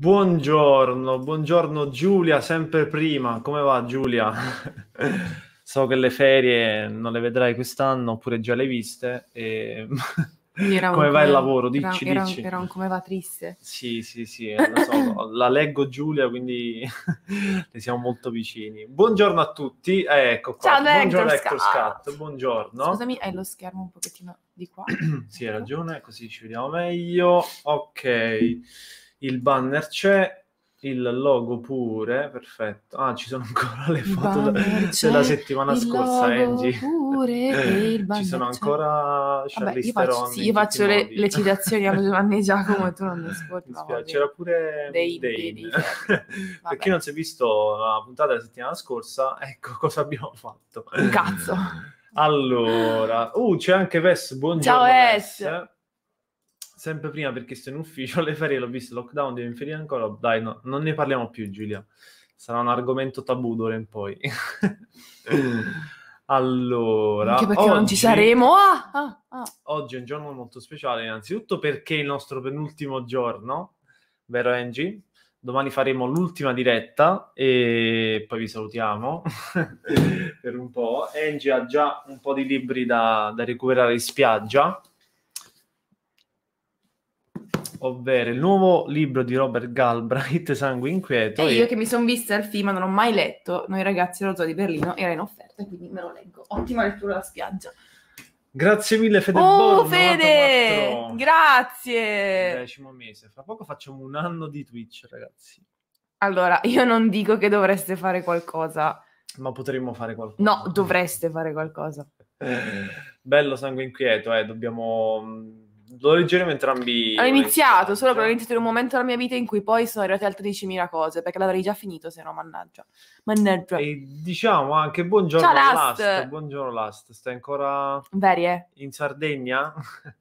Buongiorno, buongiorno Giulia, sempre prima. Come va Giulia? so che le ferie non le vedrai quest'anno, oppure già le hai viste. E... come va il lavoro? Dici, era, dici. Era un come va triste. Sì, sì, sì, eh, so, la leggo Giulia, quindi ne siamo molto vicini. Buongiorno a tutti, eh, ecco qua. Ciao, buongiorno ecco Scat. buongiorno. Scusami, hai lo schermo un pochettino di qua. sì, hai ragione, così ci vediamo meglio. Ok il banner c'è, il logo pure, perfetto. Ah, ci sono ancora le foto della settimana scorsa, Angie. Pure, ci sono ancora Charlize Vabbè, io faccio, sì, io faccio le, le, citazioni a Giovanni Giacomo tu non mi scordavi. C'era pure dei, Dane. Dei, dei, certo. per chi non si è visto la puntata della settimana scorsa, ecco cosa abbiamo fatto. Un cazzo. Allora, uh, c'è anche Vess, buongiorno. Ciao Vess sempre prima perché sto in ufficio alle ferie, l'ho visto lockdown, devo inferire ancora. Oh, dai, no, non ne parliamo più, Giulia. Sarà un argomento tabù d'ora in poi. allora, Anche perché oggi, non ci saremo. Ah, ah, ah. Oggi è un giorno molto speciale, innanzitutto perché è il nostro penultimo giorno, vero Angie? Domani faremo l'ultima diretta e poi vi salutiamo per un po'. Angie ha già un po' di libri da, da recuperare in spiaggia ovvero il nuovo libro di Robert Galbraith, Sangue Inquieto. E, io che mi sono vista al film, non ho mai letto, Noi ragazzi dello zoo di Berlino, era in offerta, quindi me lo leggo. Ottima lettura alla spiaggia. Grazie mille Fede Oh Born, Fede, 94. grazie. Decimo mese, fra poco facciamo un anno di Twitch ragazzi. Allora, io non dico che dovreste fare qualcosa. Ma potremmo fare qualcosa. No, dovreste fare qualcosa. bello sangue inquieto, eh, dobbiamo mm, lo leggeremo entrambi. Ho iniziato, solo che ho iniziato in un momento della mia vita in cui poi sono arrivate altre 10.000 cose, perché l'avrei già finito, se no, mannaggia. Mannaggia. E diciamo anche buongiorno Ciao, Last. Last. Buongiorno Last, stai ancora Verie. Eh. in Sardegna?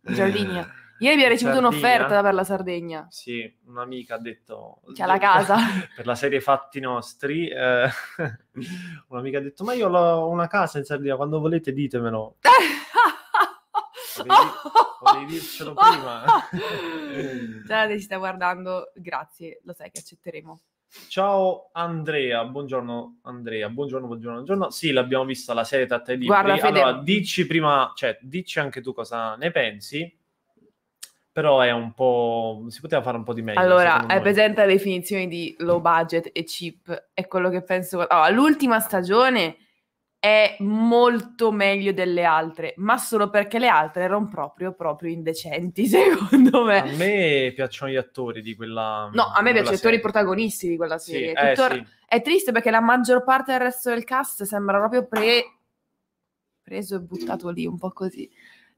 Giardini. Ieri mi ha ricevuto Sardegna. un'offerta per la Sardegna. Sì, un'amica ha detto... C'è cioè, la casa. Per la serie Fatti Nostri, eh, un'amica ha detto, ma io ho una casa in Sardegna, quando volete ditemelo. Potevi, potevi dircelo prima. Già ti sta guardando, grazie, lo sai che accetteremo. Ciao Andrea, buongiorno Andrea, buongiorno, buongiorno, buongiorno. Sì, l'abbiamo vista la serie Tatta Libri. Guarda, Fede... Allora, dici prima, cioè, dici anche tu cosa ne pensi, però è un po'... si poteva fare un po' di meglio. Allora, è presente la definizione di low budget e cheap, è quello che penso... Allora, l'ultima stagione è molto meglio delle altre, ma solo perché le altre erano proprio, proprio indecenti, secondo me. A me piacciono gli attori di quella... No, a me piacciono gli attori protagonisti di quella serie. Sì, eh, Tutto... sì. È triste perché la maggior parte del resto del cast sembra proprio pre... preso e buttato lì, un po' così.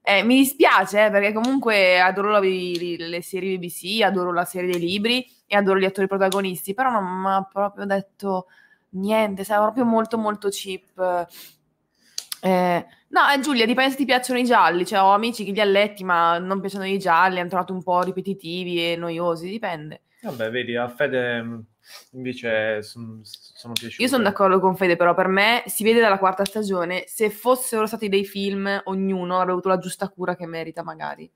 Eh, mi dispiace eh, perché comunque adoro la, le serie BBC, adoro la serie dei libri e adoro gli attori protagonisti, però non mi ha proprio detto niente, sarà proprio molto molto cheap. Eh, no, eh, Giulia, dipende se ti piacciono i gialli, cioè ho amici che li ha letti ma non piacciono i gialli, hanno trovato un po' ripetitivi e noiosi, dipende. Vabbè, vedi, a Fede mm, invece sono, sono piaciuti. Io sono d'accordo con Fede, però per me si vede dalla quarta stagione, se fossero stati dei film, ognuno avrebbe avuto la giusta cura che merita magari.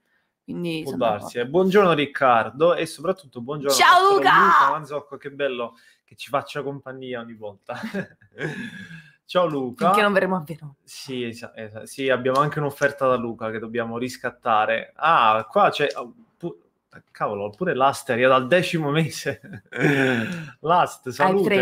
Quindi, Può darsi. Eh. Buongiorno Riccardo e soprattutto buongiorno Ciao Luca! Luca Manzocco, che bello che ci faccia compagnia ogni volta. Ciao Luca. Finché non verremo a Verona. Sì, es- es- sì, abbiamo anche un'offerta da Luca che dobbiamo riscattare. Ah, qua c'è... Oh, pu- cavolo, pure Last è dal decimo mese. Last, salute.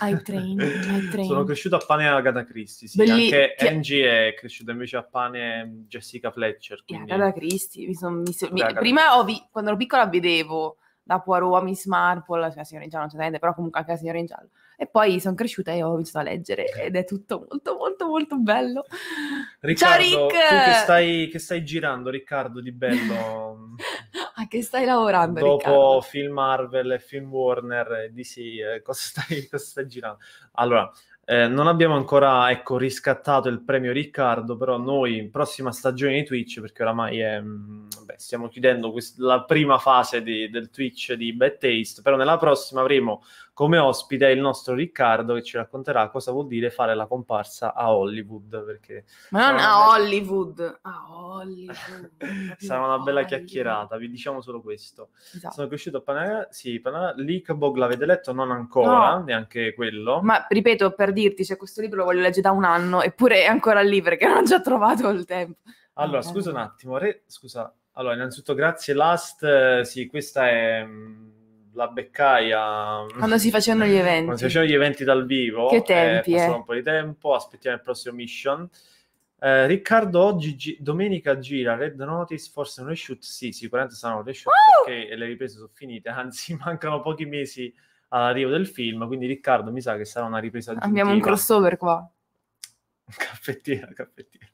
I train, I train, Sono cresciuto a pane Agatha Christie, sì. Belli... Anche Ti... Angie è cresciuta invece a pane mm, Jessica Fletcher. Quindi... Agatha Christie, mi son, mi son, mi... prima vi... quando ero piccola vedevo da Poirot a Miss Marple, cioè signora in giallo non c'è niente, però comunque anche la Signora in giallo. E poi sono cresciuta e ho iniziato a leggere ed è tutto molto molto molto bello. Riccardo, Ciao Rick! Che stai, che stai, girando Riccardo di bello? a ah, che stai lavorando Dopo Riccardo? film Marvel, e film Warner, DC, eh, eh cosa, stai, cosa stai girando? Allora, eh, non abbiamo ancora ecco, riscattato il premio Riccardo, però noi, prossima stagione di Twitch, perché oramai è, mm, vabbè, stiamo chiudendo quest- la prima fase di, del Twitch di Bad Taste, però nella prossima avremo come ospite il nostro Riccardo che ci racconterà cosa vuol dire fare la comparsa a Hollywood. Perché Ma non a bella... Hollywood, a Hollywood. sarà una bella chiacchierata, vi diciamo solo questo. Esatto. Sono cresciuto a Panera, sì, Panera, Leakbog l'avete letto? Non ancora, no. neanche quello. Ma ripeto, per dirti, cioè, questo libro lo voglio leggere da un anno, eppure è ancora lì perché non ho già trovato il tempo. Allora, eh. scusa un attimo, re... scusa, allora, innanzitutto grazie Last, sì, questa è mm, la beccaia mm, quando si facevano gli eventi quando si facevano gli eventi dal vivo che eh, tempi eh, eh. un po' di tempo aspettiamo il prossimo mission eh, Riccardo oggi gi- domenica gira Red Notice forse un shoot? sì sicuramente saranno un reshoot oh! perché le riprese sono finite anzi mancano pochi mesi all'arrivo del film quindi Riccardo mi sa che sarà una ripresa aggiuntiva abbiamo un crossover qua caffettiera caffettiera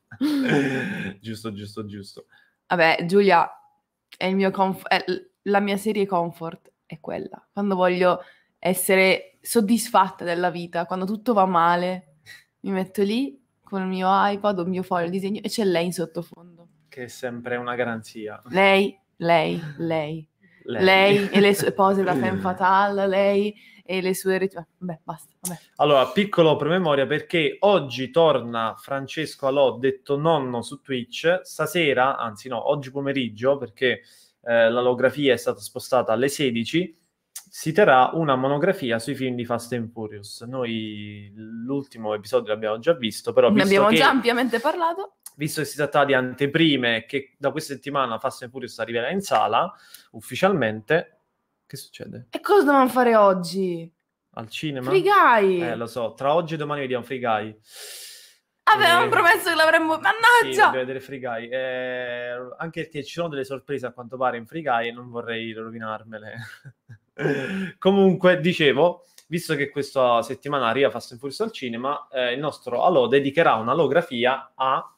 giusto giusto giusto Vabbè, Giulia è, comf- è la mia serie comfort è quella. Quando voglio essere soddisfatta della vita, quando tutto va male, mi metto lì con il mio iPad il mio foglio di disegno e c'è lei in sottofondo. Che è sempre una garanzia. Lei, lei, lei lei. e le sue pose, da femme fatale, lei e le sue rituali. Beh, basta. Vabbè. Allora, piccolo promemoria perché oggi torna Francesco Alò, detto nonno, su Twitch. Stasera, anzi no, oggi pomeriggio, perché eh, l'alografia è stata spostata alle 16, si terrà una monografia sui film di Fast and Furious. Noi l'ultimo episodio l'abbiamo già visto, però... Ne abbiamo già ampiamente parlato visto che si tratta di anteprime che da questa settimana Fast and Furious arriverà in sala ufficialmente, che succede? E cosa dobbiamo fare oggi? Al cinema? Free Guy! Eh, lo so, tra oggi e domani vediamo Free Guy. Avevamo eh, promesso che l'avremmo. Mannaggia! Sì, vedere Free Guy. Eh, anche perché ci sono delle sorprese a quanto pare in Free Guy e non vorrei rovinarmele. Comunque, dicevo, visto che questa settimana arriva Fast and Furious al cinema, eh, il nostro Alò dedicherà un'alografia a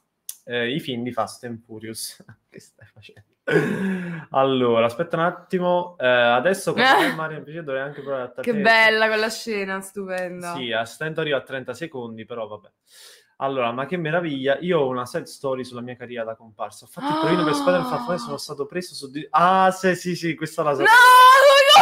eh, i film di Fast and Furious. che stai facendo? allora, aspetta un attimo. Eh, adesso con Mario invece dovrei anche provare a tagliare. Che bella quella scena, stupenda. Sì, a stento arrivo a 30 secondi, però vabbè. Allora, ma che meraviglia! Io ho una sad story sulla mia carriera da comparsa. Ho fatto il provino oh. per Spider Farfone sono stato preso su di... Ah, sì, sì, sì, questa la sapevo. No!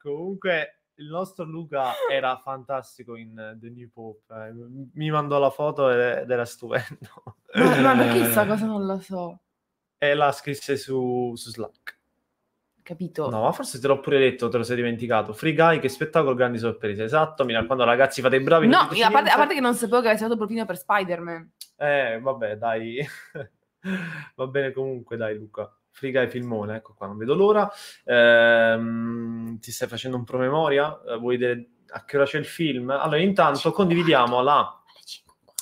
Comunque, il nostro Luca era fantastico in eh, The New Pope. Eh. Mi mandò la foto ed era stupendo. Ma, ma perché questa cosa non la so? E la scrisse su, su Slack. Capito? No, ma forse te l'ho pure detto, te lo sei dimenticato. Free Guy, che spettacolo, grandi sorprese. Esatto, mi raccomando ragazzi, fate i bravi. No, a parte, a parte, che non sapevo che avessi stato profilo per Spider-Man. Eh, vabbè, dai. Va bene comunque, dai Luca. Friga e filmone, ecco qua, non vedo l'ora. Ehm, ti stai facendo un promemoria? Eh, vuoi vedere a che ora c'è il film? Allora, intanto condividiamo la...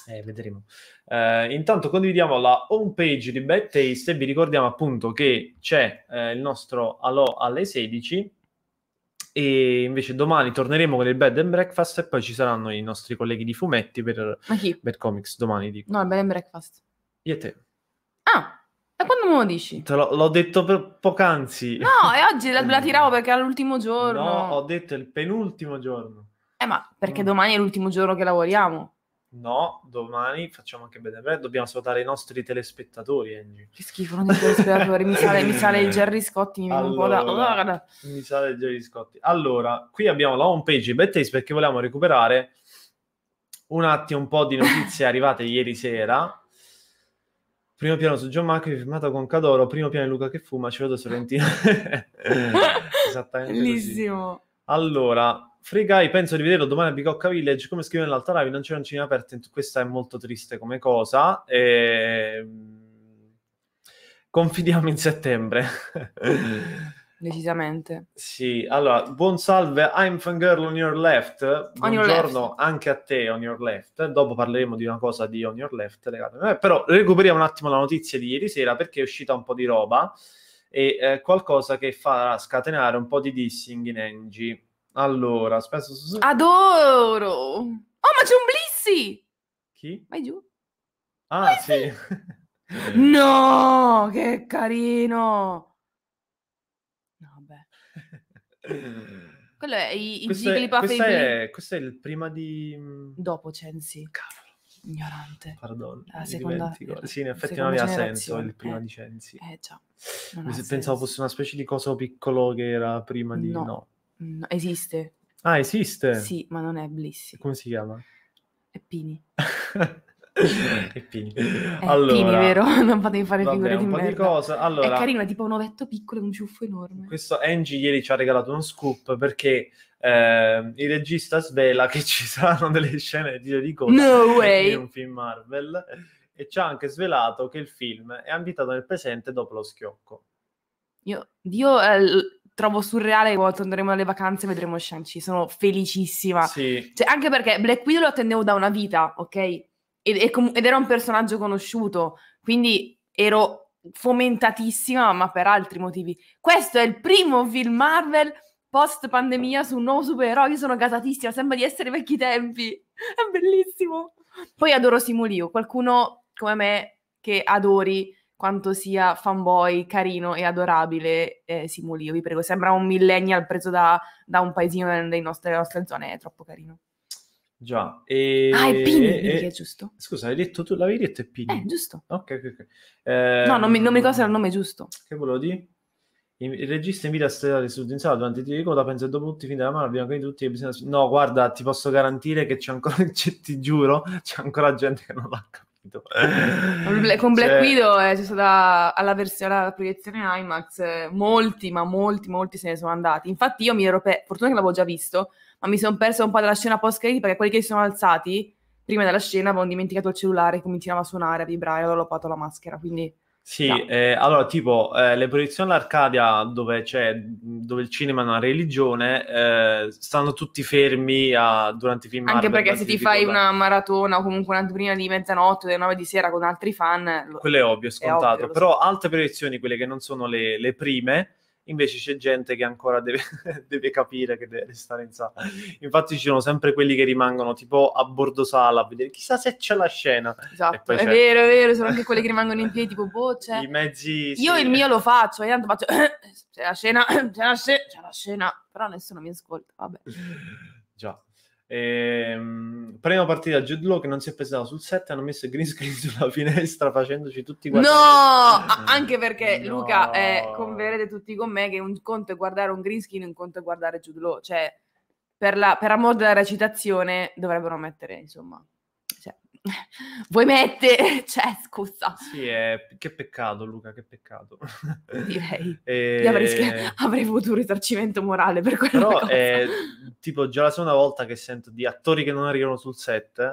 Eh, vedremo. Eh, intanto condividiamo la home page di Bad Taste e vi ricordiamo appunto che c'è eh, il nostro Alò alle 16 e invece domani torneremo con il Bed and Breakfast e poi ci saranno i nostri colleghi di fumetti per, per comics domani. Dico. No, il Bed and Breakfast. Io e te. Ah! E quando me lo dici? Te l'ho, l'ho detto per poc'anzi. No, e oggi la, la, tiravo perché era l'ultimo giorno. No, ho detto il penultimo giorno. Eh, ma perché mm. domani è l'ultimo giorno che lavoriamo? No, domani facciamo anche bene. Beh, dobbiamo salutare i nostri telespettatori, Angie. Che schifo, non i telespettatori. mi, sale, mi sale il Jerry Scotti, mi allora, un po' da... Allora. Oh, mi sale il Jerry Scotti. Allora, qui abbiamo la home page di Bettaste perché vogliamo recuperare un attimo un po' di notizie arrivate ieri sera Primo piano su John Macri, firmato con Cadoro, primo piano Luca che fuma, ci cioè, vedo Sorrentino. Esattamente Bellissimo. Così. Allora, Free Guy, penso di vederlo domani a Bicocca Village, come scrive nell'altra live, non c'è un cinema aperto, questa è molto triste come cosa. E... Ehm, confidiamo in settembre. decisamente. Sì, allora, buon salve, I'm Fangirl on your left. Buongiorno your left. anche a te on your left. Dopo parleremo di una cosa di on your left legata a eh, Però recuperiamo un attimo la notizia di ieri sera perché è uscita un po' di roba e eh, qualcosa che farà scatenare un po' di dissing in Angie. Allora, spesso... Adoro! Oh, ma c'è un Blissy! Chi? Vai giù. Ah, Blissi! sì. no, che carino! Quello è i, i questo Jigglypuff. È, questo, questo è il prima di... Mm, Dopo Censi. Cavolo. Ignorante. Pardon. La seconda... Sì, in effetti non aveva senso il prima eh, di Censi. Eh già. Pensavo fosse una specie di coso piccolo che era prima di... No. no. Mm, no esiste. Ah, esiste? Sì, ma non è Blissi. Come si chiama? È Pini. e Pini. È eh, allora, Pini, vero? Non potevi fare vabbè, figure di merda. Di cosa. Allora, è carino, è tipo un ovetto piccolo e un ciuffo enorme. Questo Angie ieri ci ha regalato uno scoop perché eh, il regista svela che ci saranno delle scene di di cosa no way. un film Marvel e ci ha anche svelato che il film è ambientato nel presente dopo lo schiocco. Io, io eh, trovo surreale che quando andremo alle vacanze e vedremo Shang-Chi, sono felicissima. Sì. Cioè, anche perché Black Widow lo attendevo da una vita, ok? ed, ed era un personaggio conosciuto, quindi ero fomentatissima, ma per altri motivi. Questo è il primo film Marvel post pandemia su un nuovo supereroe. Io sono gasatissima, sembra di essere vecchi tempi. È bellissimo. Poi adoro Simulio, qualcuno come me che adori quanto sia fanboy, carino e adorabile eh, Simulio. Vi prego, sembra un millennial preso da, da un paesino delle nostre, delle nostre zone, è troppo carino. Già, e... Ah, è Pinny, giusto. Scusa, hai detto tu, l'avevi detto è Pini. Eh, giusto. Ok, ok, ok. Eh, no, non mi, ricordo ehm, se era il nome giusto. Che volevo dire? Il regista invita a stare seduto in sala durante il tiro di coda, pensa dopo tutti fin dalla mano, abbiamo che tutti bisogna... No, guarda, ti posso garantire che c'è ancora, c'è, cioè, ti giuro, c'è ancora gente che non l'ha capito. Con Black cioè... Widow eh, c'è stata alla, versione, alla proiezione IMAX, eh, molti, ma molti, molti se ne sono andati. Infatti io mi ero... Pe- fortuna che l'avevo già visto, ma mi sono persa un po' dalla scena post credit perché quelli che si sono alzati prima della scena avevano dimenticato il cellulare, cominciava a suonare, a vibrare, allora ho fatto la maschera, quindi... Sì, no. eh, allora tipo eh, le proiezioni all'Arcadia dove, dove, il cinema è una religione eh, stanno tutti fermi a, durante i film. Anche Marvel, perché se ti fai una maratona o comunque un'anteprima di mezzanotte, delle 9 di sera con altri fan... Quello è ovvio, scontato, è ovvio, però so. altre proiezioni, quelle che non sono le, le prime, invece c'è gente che ancora deve, deve, capire che deve restare in sala. Infatti ci sono sempre quelli che rimangono tipo a bordo sala a vedere chissà se c'è la scena. Esatto, è vero, è vero, sono anche quelli che rimangono in piedi tipo boh, c'è... I mezzi... Io il mio lo faccio, ogni eh, tanto faccio c'è la scena, c'è la, scena, c'è la scena, però nessuno mi ascolta, vabbè. Già. Ehm, prima partita Jude Law che non si è pesato sul set hanno messo il green screen sulla finestra facendoci tutti guardare no eh. anche perché no. Luca eh, converrete tutti con me che un conto è guardare un green screen un conto è guardare Jude Law cioè per, la, per amor della recitazione dovrebbero mettere insomma vuoi mettere, cioè scusa. Sì, eh, che peccato Luca, che peccato. Direi, e... Io avrei, avrei voluto un risarcimento morale per quella Però eh, tipo già la seconda volta che sento di attori che non arrivano sul set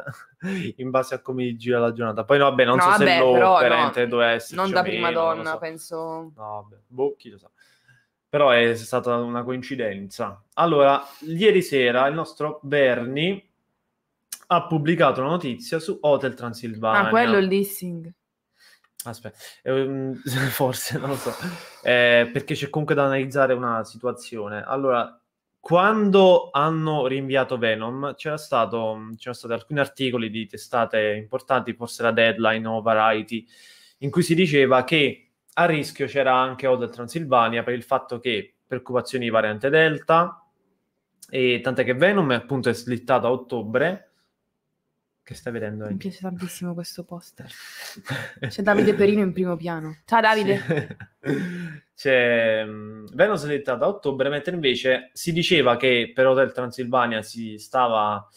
in base a come gira la giornata. Poi no, vabbè, non no, so vabbè, se lo veramente no, dove essere. Non da prima donna, so. penso. No, vabbè, boh, chi lo sa. Però è stata una coincidenza. Allora, ieri sera il nostro Bernie ha pubblicato una notizia su Hotel Transilvania. Ah, quello il dissing. Aspetta, ehm, forse non lo so, eh, perché c'è comunque da analizzare una situazione. Allora, quando hanno rinviato Venom, c'era stato, c'erano stati alcuni articoli di testate importanti, forse la Deadline o Variety, in cui si diceva che a rischio c'era anche Hotel Transilvania per il fatto che preoccupazioni di variante Delta, e tant'è che Venom è appunto slittato a ottobre, che stai vedendo? Mi piace tantissimo questo poster. C'è Davide Perino in primo piano. Ciao Davide! Sì. C'è mm, Venus dettata a ottobre, mentre invece si diceva che per Hotel Transilvania si stava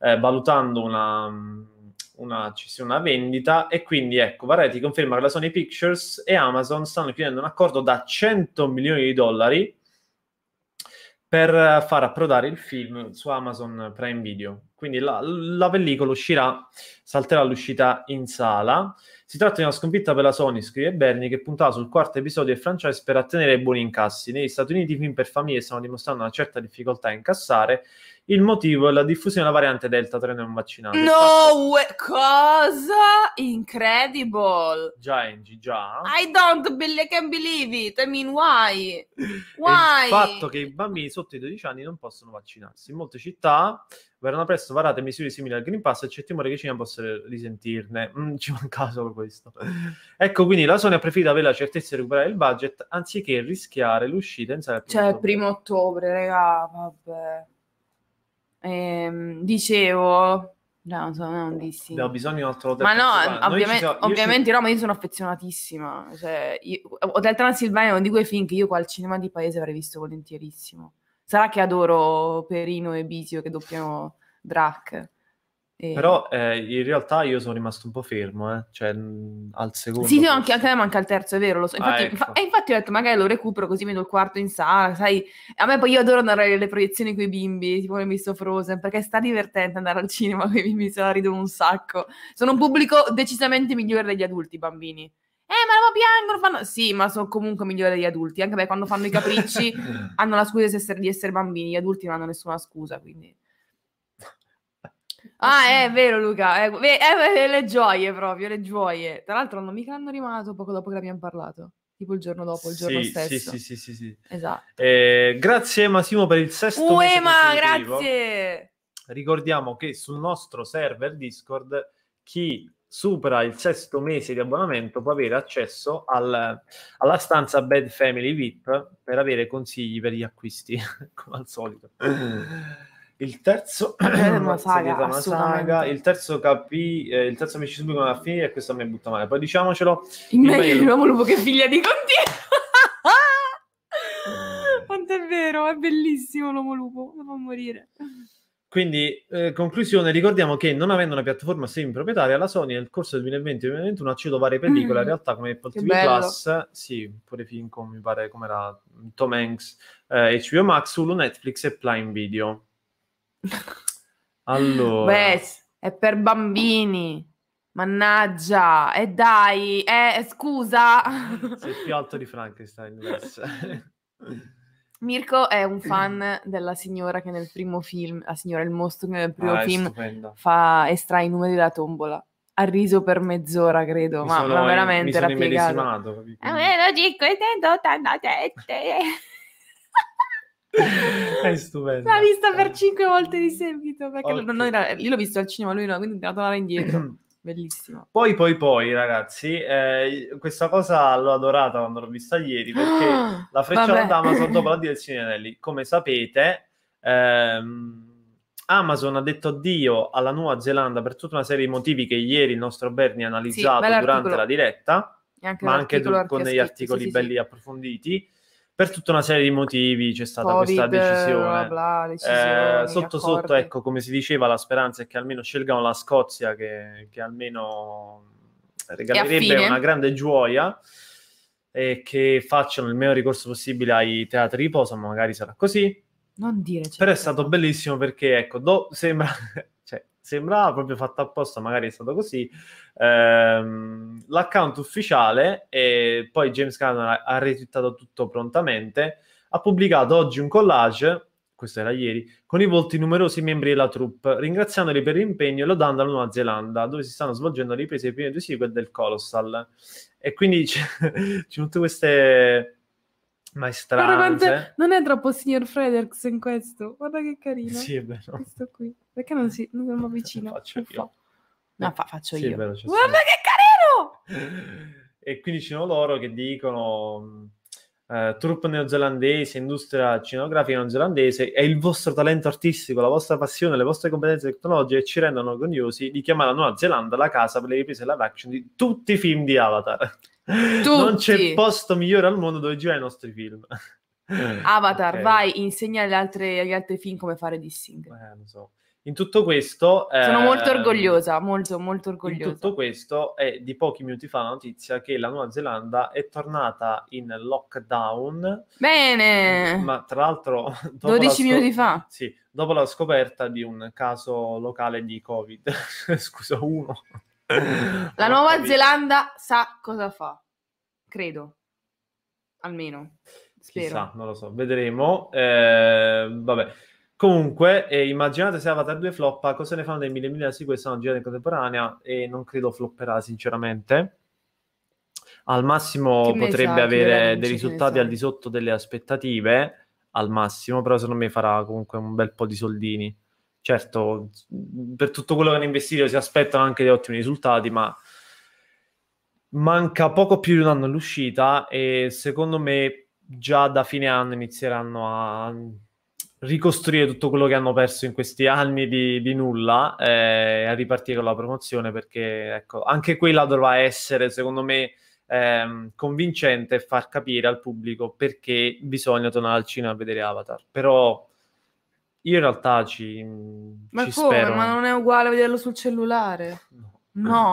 eh, valutando una, mm, una, una, vendita e quindi ecco, Variety conferma che la Sony Pictures e Amazon stanno chiudendo un accordo da 100 milioni di dollari per eh, far approdare il film su Amazon Prime Video quindi la, la, pellicola uscirà, salterà l'uscita in sala. Si tratta di una sconfitta per la Sony, scrive Bernie, che puntava sul quarto episodio del franchise per ottenere buoni incassi. Negli Stati Uniti i film per famiglie stanno dimostrando una certa difficoltà a incassare il motivo è la diffusione della variante Delta 3 non vaccinata. No, ah, we- cosa? Incredible. Già, Angie, già. I don't believe, can believe it. I mean, why? Why? il fatto che i bambini sotto i 12 anni non possono vaccinarsi. In molte città verranno presto varate misure simili al Green Pass e c'è timore che Cina possa risentirne. Mm, ci manca solo questo. ecco, quindi la Sony ha preferito avere la certezza di recuperare il budget anziché rischiare l'uscita in sala. Cioè, ottobre. primo ottobre, raga, vabbè ehm, dicevo, No, non dissi. No, bisogno di un altro hotel. Ma no, ovviamente, siamo, ovviamente ci... Roma, io sono affezionatissima. Cioè, io, hotel Transilvania è uno di quei film che io qua al cinema di paese avrei visto volentierissimo. Sarà che adoro Perino e Bisio che doppiano Drac. E... Però eh, in realtà io sono rimasto un po' fermo, eh? cioè mm, al secondo. Sì, sì anche, anche a me manca il terzo, è vero, lo so. Ah, infatti, ah, ecco. fa- e infatti ho detto magari lo recupero così vedo il quarto in sala, sai. A me poi io adoro andare alle proiezioni con i bimbi, tipo come visto Frozen, perché sta divertente andare al cinema con i bimbi, se la ridono un sacco. Sono un pubblico decisamente migliore degli adulti, i bambini. Eh, ma la piangono, fanno... Sì, ma sono comunque migliore degli adulti, anche perché quando fanno i capricci hanno la scusa di essere, di essere bambini, gli adulti non hanno nessuna scusa, quindi... Ah, è vero Luca, è, è, è, le gioie proprio, le gioie. Tra l'altro non mica hanno rimasto poco dopo che abbiamo parlato, tipo il giorno dopo, il giorno sì, stesso. Sì, sì, sì, sì. Esatto. Eh, grazie Massimo per il sesto Uema, grazie! Ricordiamo che sul nostro server Discord chi supera il sesto mese di abbonamento può avere accesso al, alla stanza Bad Family VIP per avere consigli per gli acquisti, come al solito il terzo è una saga, una saga. il terzo capì eh, il terzo mi ci subito alla fine e questo mi butta male poi diciamocelo il meglio di l'uomo lupo che figlia di Conti eh. quanto è vero è bellissimo l'uomo lupo mi fa morire quindi, eh, conclusione, ricordiamo che non avendo una piattaforma semi proprietaria, la Sony nel corso del 2020-2021 ha ceduto varie pellicole, mm, in realtà come Apple TV bello. Plus, sì, pure Finco, mi pare come era Tom Hanks, eh, HBO Max, Hulu, Netflix e Prime Video. Allora. Beh, è per bambini. Mannaggia, e eh dai, eh, scusa. Sei più alto di Frankenstein. Mirko è un fan della signora che nel primo film, la signora il mostro che nel primo ah, film fa, estrae i numeri della tombola. Ha riso per mezz'ora, credo, mi ma, sono, ma veramente era piegato. Eh, 5587. È stupendo. L'ha vista per cinque volte di seguito. Perché okay. non era, io l'ho visto al cinema, lui no, quindi devo tornare indietro. Bellissimo. Poi, poi, poi, ragazzi, eh, questa cosa l'ho adorata quando l'ho vista ieri perché la freccia da Amazon dopo la direzione del Cinelli, come sapete, ehm, Amazon ha detto addio alla Nuova Zelanda per tutta una serie di motivi che ieri il nostro Bernie ha analizzato sì, durante la diretta, anche ma anche con degli articoli sì, belli sì. approfonditi per tutta una serie di motivi c'è stata COVID, questa decisione. Bla, decisione eh, sotto accordi. sotto, ecco, come si diceva, la speranza è che almeno scelgano la Scozia che, che almeno regalerebbe una grande gioia e che facciano il meno ricorso possibile ai teatri di posa, magari sarà così. Non dire. Certo. Però è stato bellissimo perché, ecco, do, sembra sembrava proprio fatta apposta, magari è stato così. Ehm, l'account ufficiale, e poi James Cameron ha, ha retweetato tutto prontamente, ha pubblicato oggi un collage, questo era ieri, con i volti numerosi membri della troupe, ringraziandoli per l'impegno e lodando la Nuova Zelanda, dove si stanno svolgendo le riprese dei primi due sequel del Colossal. E quindi c'è, c'è tutte queste Maestrale. Non è troppo signor Fredericks in questo. Guarda che carino. Sì, è vero. Questo qui. Perché non, si, non mi avvicino? Faccio io. No, fa, faccio sì, io. Vero, Guarda che carino! e quindi ci sono loro che dicono... Uh, troupe neozelandese, industria cinematografica neozelandese è il vostro talento artistico, la vostra passione, le vostre competenze tecnologiche ci rendono orgogliosi di chiamare la Nuova Zelanda la casa per le riprese live action di tutti i film di Avatar. Tutti. Non c'è posto migliore al mondo dove girare i nostri film. Avatar, okay. vai, insegna agli altri, agli altri film come fare dissing. Eh, so. In tutto questo... Eh, Sono eh, molto orgogliosa, molto, molto orgogliosa. In tutto questo è di pochi minuti fa la notizia che la Nuova Zelanda è tornata in lockdown. Bene! Ma tra l'altro... 12 scop- minuti fa. Sì, dopo la scoperta di un caso locale di Covid. Scusa, uno. La Nuova Zelanda sa cosa fa, credo, almeno. Spero. Chissà, non lo so, vedremo. Eh, vabbè. Comunque, eh, immaginate se Avatar 2 floppa, cosa ne fanno dei mille milioni di sequel sono girate in contemporanea e non credo flopperà sinceramente. Al massimo che potrebbe sa, avere dei risultati al di sotto delle aspettative, al massimo, però secondo me farà comunque un bel po' di soldini certo, per tutto quello che hanno investito si aspettano anche dei ottimi risultati, ma manca poco più di un anno all'uscita e secondo me già da fine anno inizieranno a ricostruire tutto quello che hanno perso in questi anni di, di nulla eh, e eh, a ripartire con la promozione perché ecco, anche quella dovrà essere secondo me ehm, convincente e far capire al pubblico perché bisogna tornare al cinema a vedere Avatar però io in realtà ci. Mm, Ma ci come? Spero. Ma non è uguale vederlo sul cellulare? No,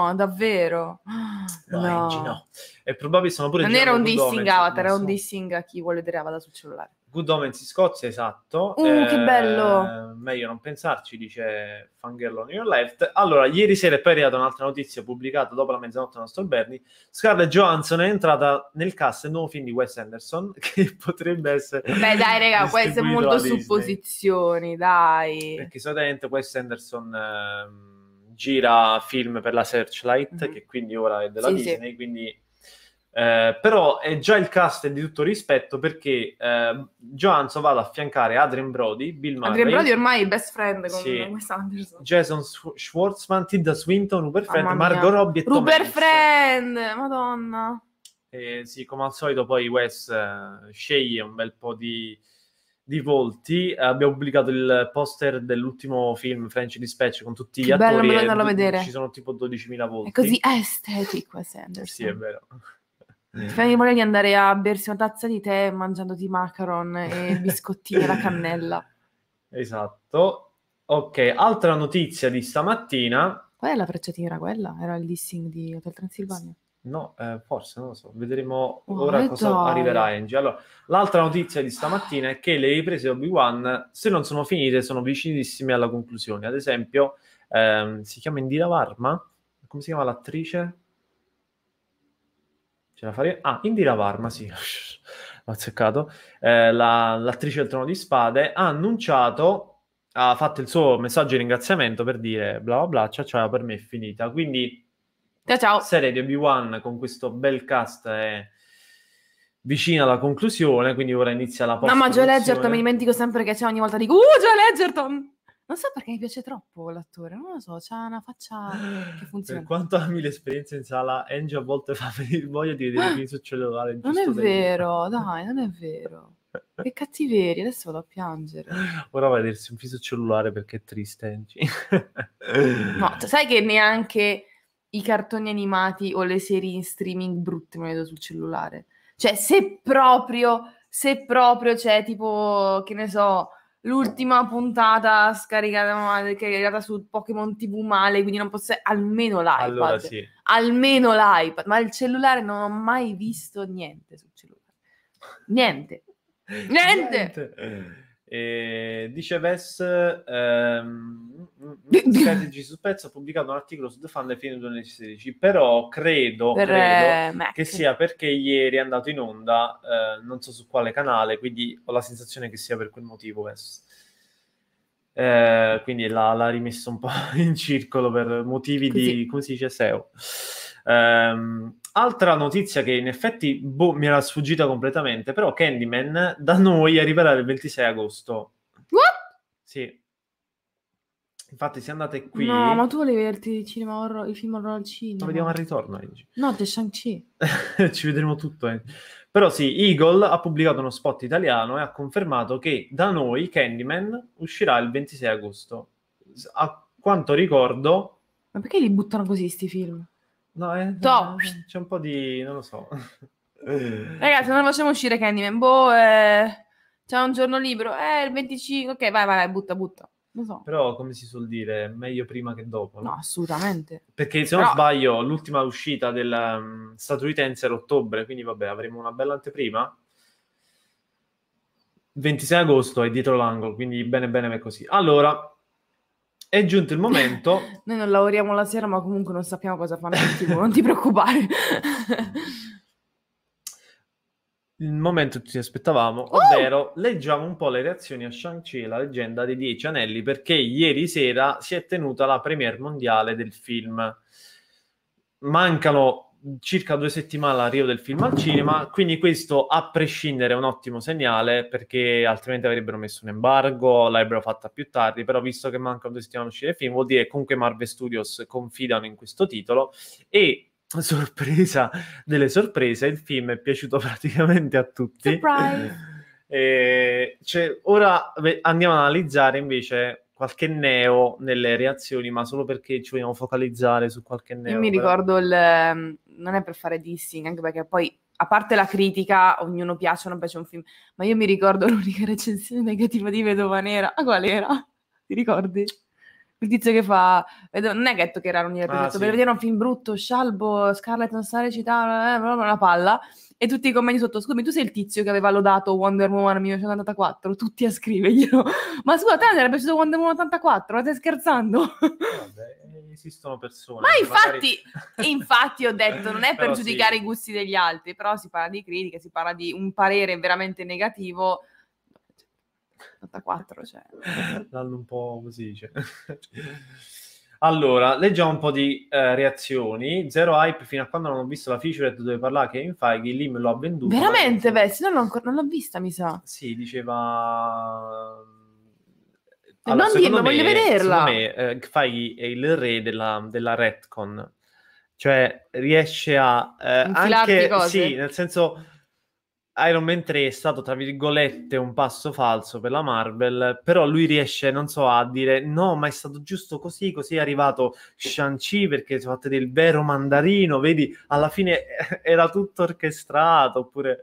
no davvero? No, no. È probabile sono pure. Non era un dissing avatar, era un dissing a chi vuole vedere Avatar sul cellulare. Good Omens in Scozia, esatto. Uh, eh, che bello! Meglio non pensarci, dice Fangirl on your left. Allora, ieri sera è poi arrivata un'altra notizia pubblicata dopo la mezzanotte da nostro Bernie. Scarlett Johansson è entrata nel cast del nuovo film di Wes Anderson, che potrebbe essere... Beh dai raga, queste molto supposizioni, dai! Perché solitamente Wes Anderson... Ehm, gira film per la Searchlight, mm-hmm. che quindi ora è della sì, Disney, sì. quindi eh, però è già il cast di tutto rispetto perché eh, Johansson va ad affiancare Adrian Brody, Bill Murray Adrian Brody ormai è il best friend con sì. Wes Anderson Jason Schwartzman, Tilda Swinton, Rupert Friend, Margot Robbie e Rupert Tom Friend, madonna eh, sì, come al solito poi Wes eh, sceglie un bel po' di, di volti abbiamo pubblicato il poster dell'ultimo film French Dispatch con tutti gli che attori bello, me lo e, vedere. ci sono tipo 12.000 volti è così estetico Wes Anderson sì, è vero eh. Ti fa voglia di andare a bersi una tazza di tè mangiandoti macaron e biscottini alla cannella. Esatto. Ok, altra notizia di stamattina. Qual è la frecciatina quella? Era il dissing di Hotel Transilvania? No, eh, forse, non lo so. Vedremo oh, ora cosa dai. arriverà Angie. Allora, l'altra notizia di stamattina è che le riprese Obi-Wan, se non sono finite, sono vicinissime alla conclusione. Ad esempio, ehm, si chiama Indira Varma? Come si chiama l'attrice? ce la faremo. Ah, Indira Varma, sì. L'ho azzeccato. Eh, la, l'attrice del Trono di Spade ha annunciato, ha fatto il suo messaggio di ringraziamento per dire bla bla bla, ciao ciao, per me è finita. Quindi... Ciao ciao! Serie di Obi-Wan con questo bel cast è vicina alla conclusione, quindi ora inizia la post No, ma Joe Ledgerton, mi dimentico sempre che c'è ogni volta dico, uh, Joe Ledgerton! Non so perché mi piace troppo l'attore, non lo so, c'ha una faccia che funziona. Per quanto ami l'esperienza in sala, Angie a volte fa venire voglia di vedere ah! il suo cellulare. Non è vero, dai, non è vero. Che cattiveri, adesso vado a piangere. Ora vai a vedersi un viso cellulare perché è triste, Angie. no, sai che neanche i cartoni animati o le serie in streaming brutte me le vedo sul cellulare. Cioè, se proprio, se proprio c'è tipo, che ne so, l'ultima puntata scaricata male, arrivata su Pokémon TV male, quindi non posso almeno l'iPad. Allora, sì. Almeno l'iPad, ma il cellulare non ho mai visto niente sul cellulare. Niente. niente. niente. E dice Vess, ehm, Strategy sul pezzo ha pubblicato un articolo su The Fund alla fine del 2016, però credo, per, credo eh, che sia perché ieri è andato in onda, eh, non so su quale canale, quindi ho la sensazione che sia per quel motivo Vess. Eh, quindi l'ha, l'ha rimesso un po' in circolo per motivi Così. di, come si dice, SEO. Um, ehm, Altra notizia che in effetti boh, mi era sfuggita completamente, però Candyman da noi arriverà il 26 agosto. What? Sì. Infatti se andate qui... No, ma tu volevi vederti il, cinema horror, i film horror al cinema. Ma vediamo al ritorno, Angie. No, The Shang-Chi. Ci vedremo tutto, eh. Però sì, Eagle ha pubblicato uno spot italiano e ha confermato che da noi Candyman uscirà il 26 agosto. A quanto ricordo... Ma perché li buttano così sti film? No, è, eh, no, eh, c'è un po' di... non lo so. Eh. Ragazzi, non facciamo uscire Candyman. Boh, eh, c'è un giorno libero. Eh, il 25... Ok, vai, vai, vai butta, butta. So. Però, come si suol dire, meglio prima che dopo. No, no assolutamente. Perché, se non sbaglio, l'ultima uscita della um, mm, statunitense era ottobre, quindi vabbè, avremo una bella anteprima. 26 agosto è dietro l'angolo, quindi bene bene è così. Allora, è giunto il momento. Noi non lavoriamo la sera, ma comunque non sappiamo cosa fanno in TV, non ti preoccupare. il momento che ci aspettavamo, oh! ovvero leggiamo un po' le reazioni a Shang-Chi, la leggenda dei Dieci Anelli, perché ieri sera si è tenuta la premiere mondiale del film. Mancano circa due settimane l'arrivo del film al cinema, quindi questo a prescindere è un ottimo segnale perché altrimenti avrebbero messo un embargo, l'avrebbero fatta più tardi, però visto che mancano due settimane a uscire il film vuol dire che comunque Marvel Studios confidano in questo titolo e sorpresa delle sorprese, il film è piaciuto praticamente a tutti. Surprise! E, cioè, ora andiamo ad analizzare invece qualche neo nelle reazioni, ma solo perché ci vogliamo focalizzare su qualche neo. Io mi ricordo il... Ehm, non è per fare dissing, anche perché poi, a parte la critica, ognuno piace o non piace un film, ma io mi ricordo l'unica recensione negativa di Vedova Nera. Ma qual era? Ti ricordi? il tizio che fa eh, non è detto che era un ah, sì. per vedere un film brutto scialbo Scarlett non sa recitare eh, una palla e tutti i commenti sotto scusami tu sei il tizio che aveva lodato Wonder Woman 1984 tutti a scriverglielo ma scusa a te non era piaciuto Wonder Woman 84 ma stai scherzando Vabbè, ah, esistono persone ma infatti magari... infatti ho detto non è per giudicare sì. i gusti degli altri però si parla di critica si parla di un parere veramente negativo 84. Cioè. L'hanno un po' così. Cioè. Allora, leggiamo un po' di eh, reazioni. Zero hype fino a quando non ho visto la feature dove parlava in Feige, lì me l'ho avvenduta. Veramente, beh, se no non, non l'ho vista, mi sa. Sì, diceva... Eh, allora, non dirlo, me, voglio vederla. Secondo me eh, Feige è il re della, della retcon. Cioè, riesce a... Eh, anche, sì, nel senso Iron Man 3 è stato, tra virgolette, un passo falso per la Marvel, però lui riesce, non so, a dire no, ma è stato giusto così, così è arrivato Shang-Chi perché si è fatto del vero mandarino, vedi, alla fine era tutto orchestrato, oppure...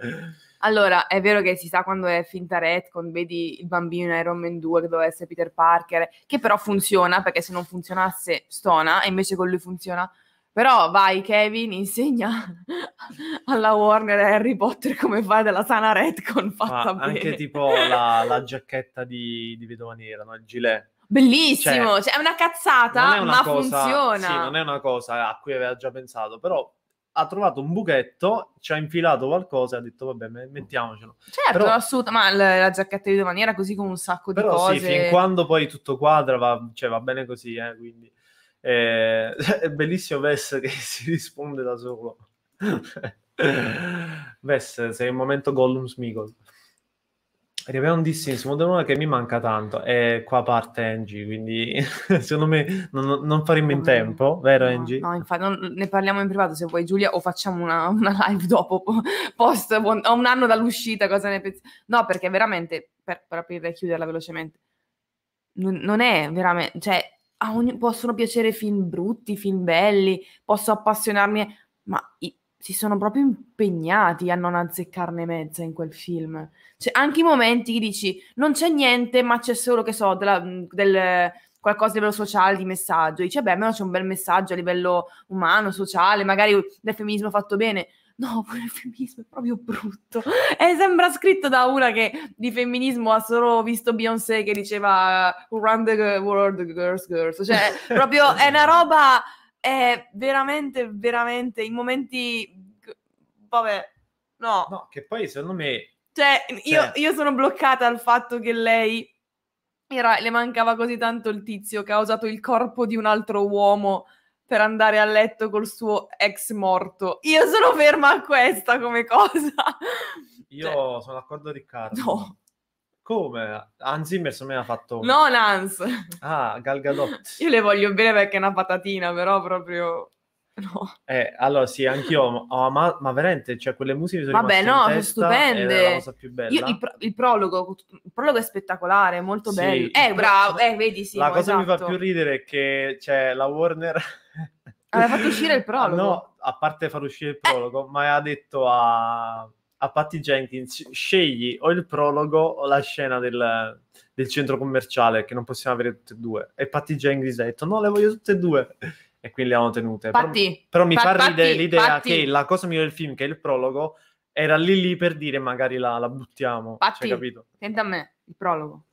Allora, è vero che si sa quando è finta retcon, vedi il bambino in Iron Man 2 che doveva essere Peter Parker, che però funziona, perché se non funzionasse stona, e invece con lui funziona però vai Kevin, insegna alla Warner e Harry Potter come fare della sana retcon fatta Ma bene. Anche tipo la, la giacchetta di, di Vedova Nera, no? il gilet. Bellissimo, cioè, cioè, è una cazzata, è una ma cosa, funziona. Sì, non è una cosa a cui aveva già pensato, però ha trovato un buchetto, ci ha infilato qualcosa e ha detto vabbè, mettiamocelo. Certo, però, assoluta, ma la, la giacchetta di domani era così con un sacco di cose. Sì, fin quando poi tutto quadra va, cioè, va bene così, eh, quindi... Eh, è bellissimo Vess che si risponde da solo. Vess, sei un momento Gollum Smigol. Riapriamo un Dissins, modello che mi manca tanto. E qua parte Angie, quindi secondo me non, non faremo in tempo, vero Angie? No, infatti non, ne parliamo in privato se vuoi Giulia o facciamo una, una live dopo, post, a un anno dall'uscita, cosa ne pensi? No, perché veramente, per, per chiuderla velocemente, non, non è veramente, cioè ogni, possono piacere film brutti, film belli, posso appassionarmi, ma i, si sono proprio impegnati a non azzeccarne mezza in quel film. Cioè, anche i momenti che dici non c'è niente, ma c'è solo, che so, della, mhmm, del qualcosa a livello sociale, di messaggio. Dici, beh, almeno c'è un bel messaggio a livello umano, sociale, magari del femminismo fatto bene no, il femminismo è proprio brutto. E eh, sembra scritto da una che di femminismo ha solo visto Beyoncé che diceva Run the world, girls, girls. Cioè, proprio è una roba, è veramente, veramente, in momenti, vabbè, no. No, che poi secondo me... cioè... Io, cioè io sono bloccata al fatto che lei... Era, le mancava così tanto il tizio che ha usato il corpo di un altro uomo per andare a letto col suo ex morto. Io sono ferma a questa come cosa. Io cioè... sono d'accordo Riccardo. No. Come? Hans Zimmer me l'ha fatto... No, Hans. Ah, Gal Gadot. Io le voglio bene perché è una patatina, però proprio... No. Eh, allora sì, anch'io ho oh, amato, ma veramente, cioè quelle musiche sono Vabbè, no, sono stupende. È la cosa più bella. Io, il, pro- il, prologo, il prologo è spettacolare, molto sì, bello. Eh, pro- bravo, eh, vedi, sì. La cosa esatto. mi fa esatto. più ridere è che cioè, la Warner... Aveva fatto uscire il ah, prologo. No, a parte far uscire il eh. prologo, eh. ma ha detto a, a Patty Jenkins, scegli o il prologo o la scena del, del centro commerciale, che non possiamo avere tutte e due. E Patty Jenkins ha detto, no, le voglio tutte e due e quindi le hanno tenute. Patti, però, però mi fa ridere l'idea Patti. che la cosa migliore del film, che è il prologo, era lì lì per dire magari la, la buttiamo. Patti, cioè, capito? senta a me, il prologo.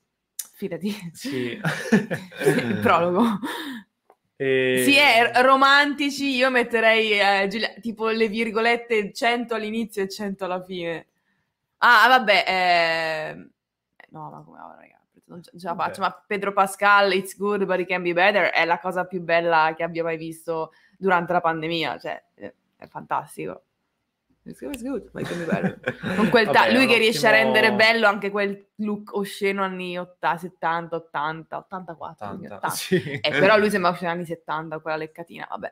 Fidati. Sì. il prologo. E... Sì, è romantici, io metterei eh, tipo le virgolette 100 all'inizio e 100 alla fine. Ah, vabbè, eh... no, ma come va, ragazzi non ce la faccio, ma Pedro Pascal, It's Good But It Can Be Better è la cosa più bella che abbia mai visto durante la pandemia, cioè eh, è fantastico. It's good, but it can be better. Con quel ta- Vabbè, lui che riesce ottimo... a rendere bello anche quel look osceno anni 80, 70, 80, 84, 80, 80. Sì. Eh, però lui sembra osceno anni 70, quella leccatina. Vabbè,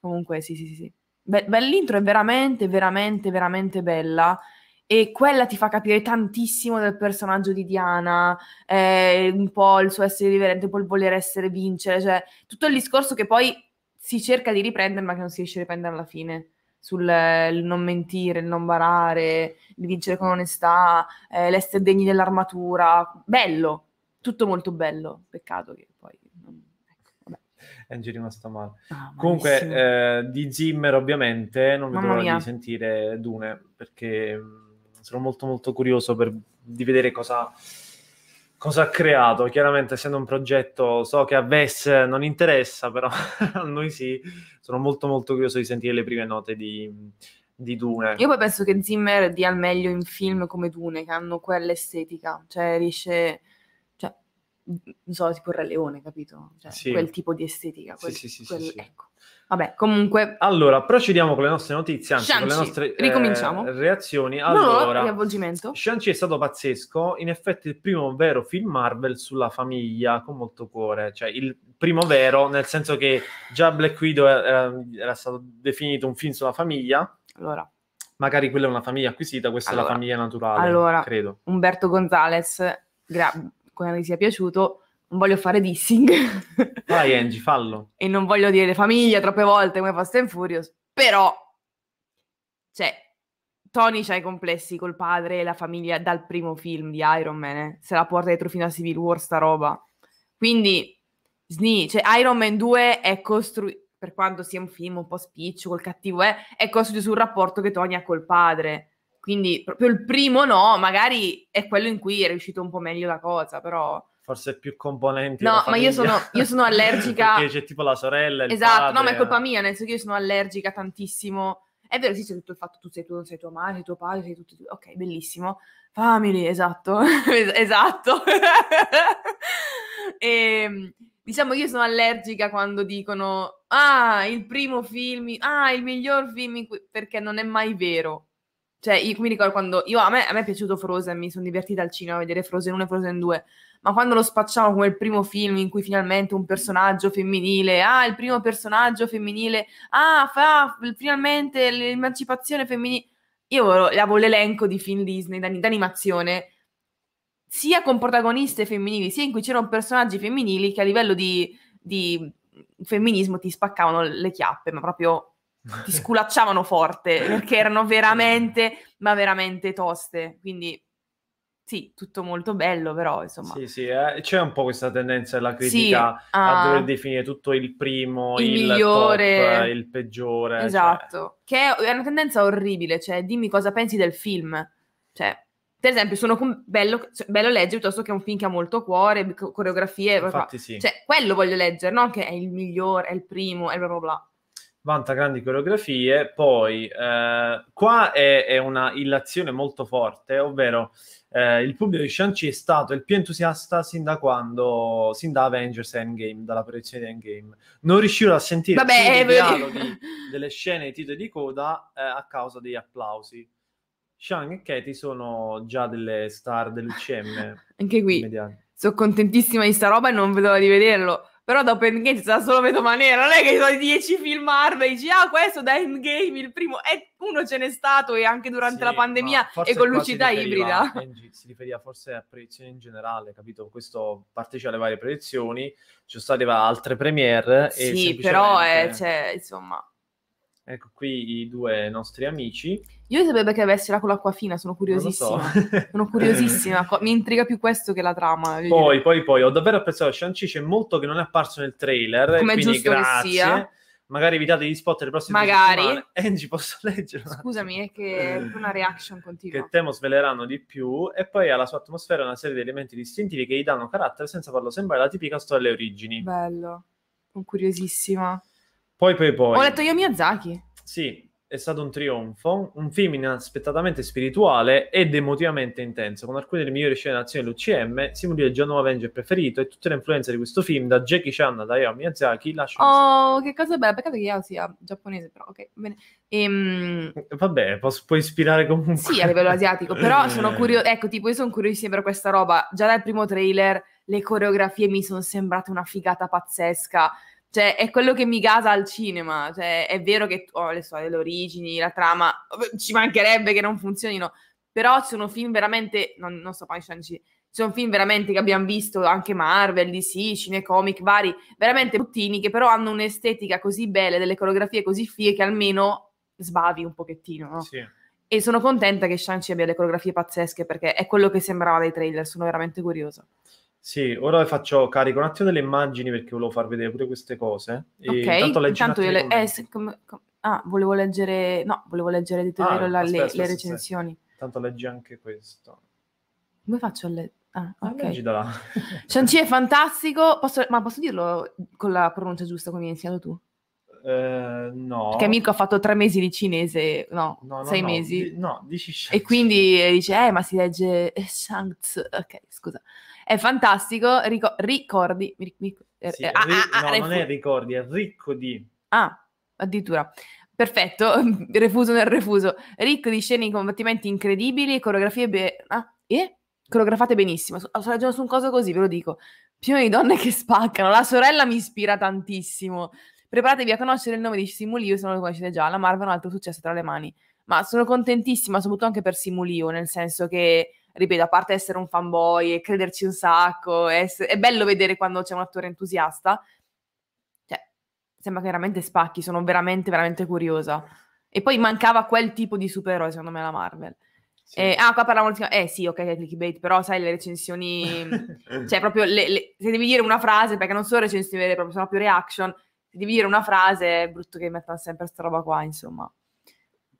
comunque sì, sì, sì. Be- bell'intro è veramente, veramente, veramente bella e quella ti fa capire tantissimo del personaggio di Diana, eh, un po' il suo essere riverente, un po' il voler essere vincere, cioè tutto il discorso che poi si cerca di riprendere ma che non si riesce a riprendere alla fine sul eh, non mentire, il non barare, il vincere con onestà, eh, l'essere degni dell'armatura, bello, tutto molto bello, peccato che poi non... Ecco, è ci rimasto male. Ah, Comunque eh, di Zimmer ovviamente non vedo l'ora di sentire Dune perché mm, sono molto molto curioso per, di vedere cosa, cosa ha creato. Chiaramente, essendo un progetto, so che a Ves non interessa, però a noi sì. Sono molto, molto curioso di sentire le prime note di, di, Dune. Io poi penso che Zimmer dia al meglio in film come Dune, che hanno quell'estetica, cioè riesce. Cioè, non so, tipo Re Leone, capito? Cioè, sì. Quel tipo di estetica. Quel, sì, sì, sì, quel, sì, sì. Ecco. Vabbè, comunque. Allora, procediamo con le nostre notizie, anzi, Shanchi. con le nostre Eh, reazioni. Allora, no, riavvolgimento. Shang-Chi è stato pazzesco, in effetti il primo vero film Marvel sulla famiglia, con molto cuore, cioè il primo vero, nel senso che già Black Widow era, era stato definito un film sulla famiglia. Allora. Magari quella è una famiglia acquisita, questa allora. è la famiglia naturale, allora, credo. Umberto Gonzalez, gra- come vi sia piaciuto non voglio fare dissing. Vai Angie, fallo. e non voglio dire famiglia troppe volte come Fast and Furious, però, cioè, Tony c'ha i complessi col padre e la famiglia dal primo film di Iron Man, eh? se la porta dietro fino a Civil War sta roba. Quindi, Sni, cioè Iron Man 2 è costruito, per quanto sia un film un po' spiccio, col cattivo, eh, è costruito sul rapporto che Tony ha col padre. Quindi proprio il primo no, magari è quello in cui è riuscito un po' meglio la cosa, però forse più componenti. No, ma io sono, io sono allergica. Perché c'è tipo la sorella. esatto, padre, no, ma è eh. colpa mia, nel senso che io sono allergica tantissimo. È vero, sì, c'è tutto il fatto tu sei tu, non sei tua madre, sei tuo padre, sei tutti. Ok, bellissimo. Family, esatto, esatto. e, ehm, diciamo, io sono allergica quando dicono, ah, il primo film, ah, il miglior film, perché non è mai vero. Cioè, io mi ricordo quando io, a, me, a me è piaciuto Frozen, mi sono divertita al cinema a vedere Frozen 1 e Frozen 2, ma quando lo spacciamo come il primo film in cui finalmente un personaggio femminile, ah, il primo personaggio femminile, ah, fa finalmente l'emancipazione femminile. Io avevo l'elenco di film Disney d'animazione, sia con protagoniste femminili, sia in cui c'erano personaggi femminili che a livello di, di femminismo ti spaccavano le chiappe, ma proprio ti sculacciavano forte perché erano veramente, ma veramente toste. Quindi sì, tutto molto bello, però insomma. Sì, sì, eh, c'è un po' questa tendenza della critica sì, a uh, dover definire tutto il primo, il, il migliore, top, eh, il peggiore. Cioè. Esatto, cioè. che è una tendenza orribile, cioè dimmi cosa pensi del film. Cioè, per esempio, sono com- bello, cioè, bello leggere piuttosto che un film che ha molto cuore, coreografie, Infatti, sì. cioè quello voglio leggere, non che è il migliore, è il primo, è bla bla bla vanta grandi coreografie. Poi, eh, qua è, è, una illazione molto forte, ovvero eh, il pubblico di Shang-Chi è stato il più entusiasta sin da quando, sin da Avengers Endgame, dalla proiezione di Endgame. Non riuscivo a sentire Vabbè, i eh, dialoghi delle scene e titoli di coda eh, a causa degli applausi. Shang e Katie sono già delle star dell'UCM. Anche qui. Sono contentissima di sta roba e non vedo l'ora di vederlo però dopo Endgame sarà solo Vedova Nera, non è che sono 10 film Marvel, dici ah questo da Endgame il primo, e uno ce n'è stato e anche durante sì, la pandemia e con l'uscita ibrida. Si riferiva forse a proiezioni in generale, capito? Questo partecipa alle varie proiezioni, ci sono state altre premiere. Sì, eh, semplicemente... però è, cioè, insomma... Ecco qui i due nostri amici. Io sapevo che avessi la con fina, sono curiosissima. So. sono curiosissima, mi intriga più questo che la trama. Poi, dire. poi, poi, ho davvero apprezzato Shang-Chi, c'è molto che non è apparso nel trailer, Come quindi grazie. Che sia magari evitate gli spot delle prossime magari. settimane. Angie, eh, posso leggere? Scusami, è che è una reaction continua. Che temo sveleranno di più e poi ha la sua atmosfera una serie di elementi distintivi che gli danno carattere senza farlo sembrare la tipica storia delle origini. Bello, sono curiosissima. Poi, poi, poi. Ho letto io Miyazaki. Sì, è stato un trionfo, un film inaspettatamente spirituale ed emotivamente intenso, con alcune delle migliori scene d'azione dell'UCM, Simulio è già nuovo Avenger preferito e tutte le influenze di questo film, da Jackie Chan da Hayao Miyazaki, lasciano... Oh, che cosa bella, peccato che io sia giapponese, però, ok, bene. Ehm... Eh, vabbè, posso, puoi ispirare comunque. Sì, a livello asiatico, però sono curioso, ecco, tipo, io sono curiosa per questa roba, già dal primo trailer le coreografie mi sono sembrate una figata pazzesca, cioè, è quello che mi gasa al cinema. Cioè, è vero che ho oh, le storie, le origini, la trama, ci mancherebbe che non funzionino. Però sono film veramente. Non, non poi Shang-Chi, sono film veramente che abbiamo visto anche Marvel, DC, cinecomic, vari, veramente bruttini, che però hanno un'estetica così bella, delle coreografie così fie che almeno sbavi un pochettino, no? Sì e sono contenta che Shang-Chi abbia le coreografie pazzesche perché è quello che sembrava dai trailer, sono veramente curiosa. Sì, ora faccio carico un attimo delle immagini perché volevo far vedere pure queste cose. E ok, intanto, intanto io le... eh, se, com, com, ah, volevo leggere... No, volevo leggere ah, di te ah, vero, la, aspetta, le, aspetta, le, recensioni. Aspetta. Intanto leggi anche questo. Come faccio a leggere? Ah, ah, ok. da Ah, Shanchi è fantastico. Posso, ma posso dirlo con la pronuncia giusta come hai insegnato tu? Eh, no. Perché Mirko ha fatto tre mesi di cinese, no, no, no sei no, mesi. Di, no, dici Shang. E quindi eh, dice, eh, ma si legge eh, Shang. Ok, scusa. È fantastico, rico- ricordi... ric- eh, sì, eh, ri- ah, ah, ah no, ah, non è ricordi, è ricco di... Ah, addirittura. Perfetto, refuso nel refuso. Ricco di scene di combattimenti incredibili, coreografie... Be- ah, eh? Coreografate benissimo. Sto ragionando su un cosa così, ve lo dico. Pieno di donne che spaccano. La sorella mi ispira tantissimo. Preparatevi a conoscere il nome di Simulio, se non lo conoscete già. La Marvel è un altro successo tra le mani. Ma sono contentissima, soprattutto anche per Simulio, nel senso che ripeto, a parte essere un fanboy e crederci un sacco, è, è bello vedere quando c'è un attore entusiasta, cioè, sembra che veramente spacchi, sono veramente, veramente curiosa. E poi mancava quel tipo di supereroe, secondo me, alla Marvel. Sì. Eh, ah, qua parlavamo di... Eh sì, ok, clickbait, però sai, le recensioni... cioè, proprio, le, le... se devi dire una frase, perché non sono recensioni vere, proprio, sono più reaction, se devi dire una frase, è brutto che mettano sempre questa roba qua, insomma.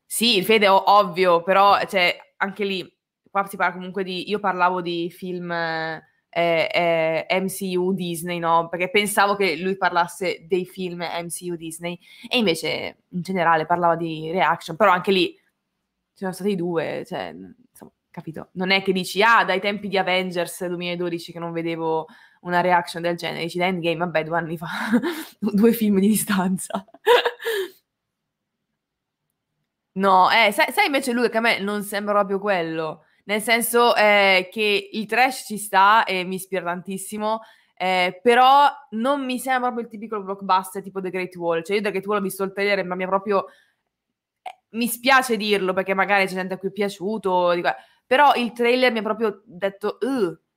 Sì, il Fede è ovvio, però, cioè, anche lì qua si parla comunque di, io parlavo di film eh, eh, MCU Disney, no? Perché pensavo che lui parlasse dei film MCU Disney e invece in generale parlava di reaction, però anche lì ci sono stati due, cioè, insomma, capito? Non è che dici, ah, dai tempi di Avengers 2012 che non vedevo una reaction del genere, dici, da Endgame, vabbè, due anni fa, due film di distanza. no, eh, sai, sai invece lui che a me non sembra proprio quello nel senso eh, che il trash ci sta e mi ispira tantissimo, eh, però non mi sembra proprio il tipico blockbuster tipo The Great Wall. Cioè, io The Great Wall ho visto il trailer, ma mi ha proprio. Eh, mi spiace dirlo perché magari c'è gente a cui è piaciuto, eh, però il trailer mi ha proprio detto: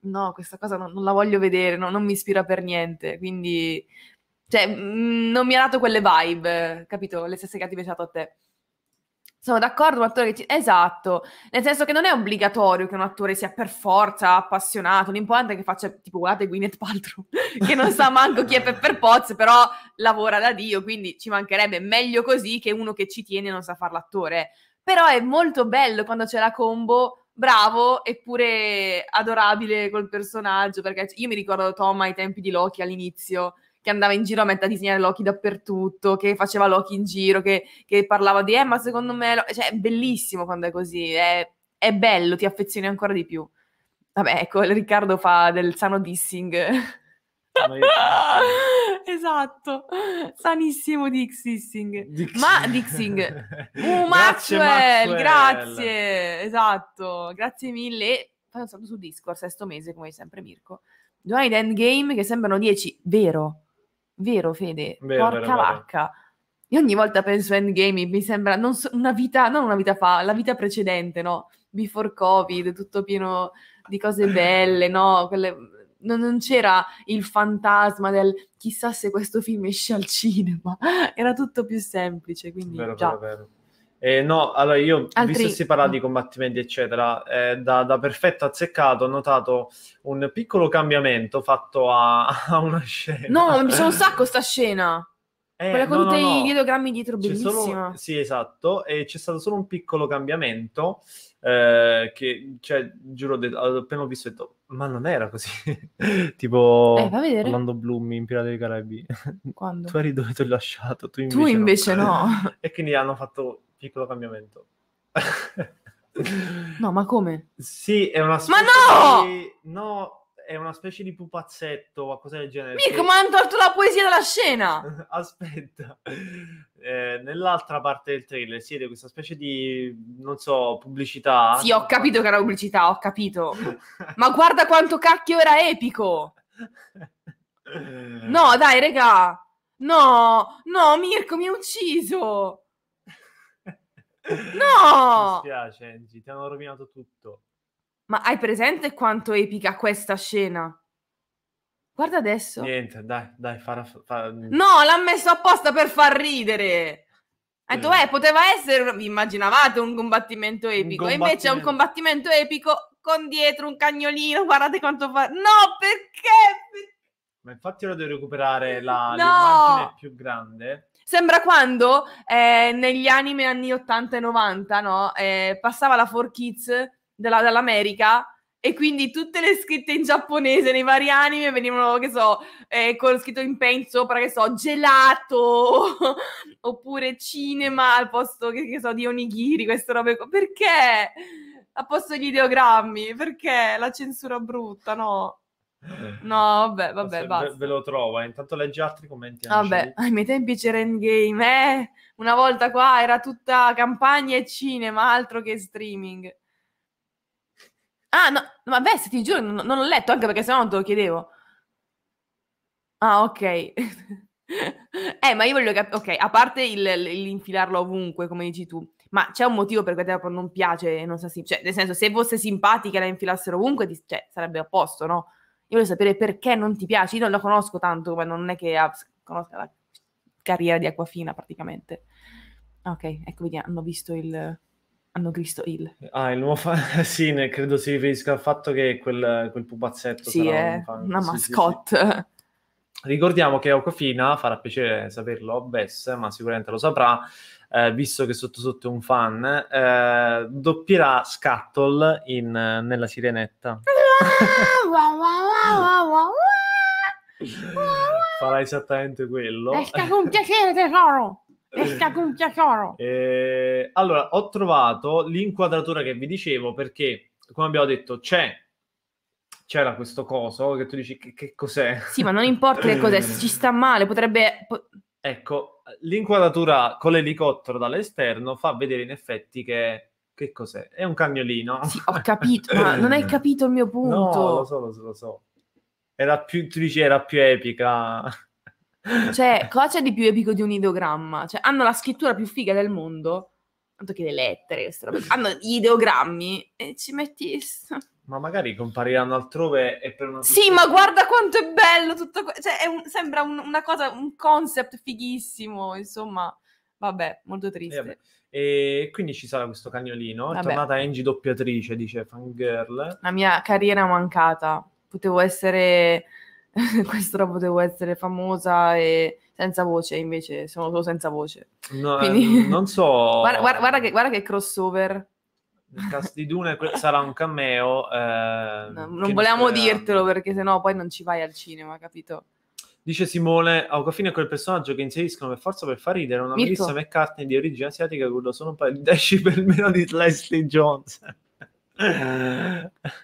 no, questa cosa non, non la voglio vedere, no, non mi ispira per niente. Quindi, cioè, mh, mm, non mi ha dato quelle vibe, capito? Le stesse che ha invece a te. Sono d'accordo, un attore che ci... Esatto, nel senso che non è obbligatorio che un attore sia per forza appassionato, l'importante è che faccia, tipo, guardate Gwyneth Paltrow, che non sa manco chi è Pepper Potts, però lavora da Dio, quindi ci mancherebbe meglio così che uno che ci tiene e non sa fare l'attore. Però è molto bello quando c'è la combo bravo eppure adorabile col personaggio, perché io mi ricordo Tom ai tempi di Loki all'inizio, che andava in giro a mettere a disegnare Loki dappertutto, che faceva Loki in giro, che, che parlava di eh ma secondo me... Lo... Cioè è bellissimo quando è così, è, è bello, ti affezioni ancora di più. Vabbè, ecco, Riccardo fa del sano dissing. esatto, sanissimo Dix dissing. Ma dissing. Uh, grazie, Maxwell, grazie, esatto, grazie mille. Fai un saluto su Discord, sesto mese, come sempre Mirko. Domani di Endgame che sembrano 10, vero? Vero, Fede. Vero, Porca vero, vacca. Vero. Io ogni volta penso a Endgame, mi sembra so, una vita, non una vita fa, la vita precedente, no? Before Covid, tutto pieno di cose belle, no? Quelle, non, non, c'era il fantasma del chissà se questo film esce al cinema, era tutto più semplice, quindi vero, già. Vero, vero. Eh, no, allora io, Altri... visto che si parla mm. di combattimenti, eccetera, eh, da, da, perfetto azzeccato ho notato un piccolo cambiamento fatto a, a una scena. No, mi sono un sacco sta scena. Eh, Quella con no, tutti no, no. i ideogrammi dietro, c'è bellissima. Solo... Sì, esatto, e c'è stato solo un piccolo cambiamento eh, che, cioè, giuro, de- appena ho visto ho detto, ma non era così. tipo, eh, va Orlando Bloom in Pirati dei Caraibi. Quando? tu eri dove ti ho lasciato, tu invece Tu invece no. e quindi hanno fatto piccolo cambiamento. no, ma come? Sì, è una specie Ma no! Di... No, è una specie di pupazzetto o qualcosa del genere. Mirko, che... ma hanno tolto la poesia dalla scena! Aspetta. Eh, nell'altra parte del trailer siete questa specie di, non so, pubblicità. Sì, ho capito che era pubblicità, ho capito. ma guarda quanto cacchio era epico! No, dai, regà! No, no, Mirko mi ha ucciso! No! Mi spiace, Angie, ti hanno rovinato tutto. Ma hai presente quanto epica questa scena? Guarda adesso. Niente, dai, dai, farà... farà... Mm. No, l'ha messo apposta per far ridere. Ha detto, eh, poteva essere, vi immaginavate un combattimento epico, un combattimento... invece è un combattimento epico con dietro un cagnolino, guardate quanto fa... No, perché? Ma infatti io devo recuperare la... no! l'immagine più grande Sembra quando eh, negli anime anni 80 e 90, no? Eh, passava la 4 Kids della, dall'America e quindi tutte le scritte in giapponese nei vari anime venivano, che so, eh, con scritto in pen sopra, che so, gelato, oppure cinema al posto, che, che so, di onigiri, queste robe qua. Perché? A posto gli ideogrammi, perché la censura brutta, no? No, vabbè, vabbè, basta. Ve, ve, lo trova. Eh. Intanto leggi altri commenti. Vabbè, ai miei tempi c'era Endgame. Eh? Una volta qua era tutta campagna e cinema, altro che streaming. Ah, no, vabbè, se ti giuro, non, non l'ho letto, anche perché sennò non te lo chiedevo. Ah, ok. eh, ma io voglio capire, ok, a parte il, l'infilarlo ovunque, come dici tu, ma c'è un motivo per cui a te non piace, non so, sim- cioè, nel senso, se fosse simpatica e la infilassero ovunque, ti- cioè, sarebbe a posto, no? Io voglio sapere perché non ti piace. Io non la conosco tanto, ma non è che conosca la carriera di Aquafina praticamente. Ok, ecco, vedi, hanno visto il... Hanno visto il... Ah, il nuovo fan... sì, ne, credo si riferisca al fatto che quel, quel pupazzetto sì, sarà è un eh, fan... una sì, mascotte. Sì, sì. Ricordiamo che Aquafina, farà piacere saperlo a Bess, ma sicuramente lo saprà, eh, visto che sotto sotto è un fan, eh, doppierà Scuttle in, nella Sirenetta. Ah, Farà esattamente quello. Esca con piacere, tesoro. Esca eh. con piacere. Eh, allora, ho trovato l'inquadratura che vi dicevo perché, come abbiamo detto, c'è c'era questo coso che tu dici che, che cos'è? Sì, ma non importa che cos'è, se ci sta male, potrebbe... Ecco, l'inquadratura con l'elicottero dall'esterno fa vedere in effetti che che cos'è? È un cagnolino. Sì, ho capito, ma non hai eh. capito il mio punto. No, lo so, lo so, lo so. Era più, tu dici, era più epica. Cioè, cosa c'è di più epico di un ideogramma? Cioè, hanno la scrittura più figa del mondo, tanto che le lettere, hanno gli ideogrammi e ci metti... Ma magari compariranno altrove e per una... Sì, ma guarda quanto è bello tutto questo! Cioè, un, sembra un, una cosa, un concept fighissimo, insomma. Vabbè, molto eh, triste. E, e quindi ci sarà questo cagnolino. È tornata Angie doppiatrice, dice Fangirl. La mia carriera mancata. Potevo essere... questo Quest'ora potevo essere famosa e senza voce, invece sono solo senza voce. No, eh, quindi... non so... guarda, guarda, guarda, che, guarda che crossover il cast di Dune sarà un cameo. Eh, no, ehm, non volevamo dirtelo perché sennò poi non ci vai al cinema, capito? Dice Simone, Aquafina è quel personaggio che inseriscono per forza per far ridere una Mirko. Melissa McCartney di origine asiatica che urla solo un paio di dash meno di Leslie Jones.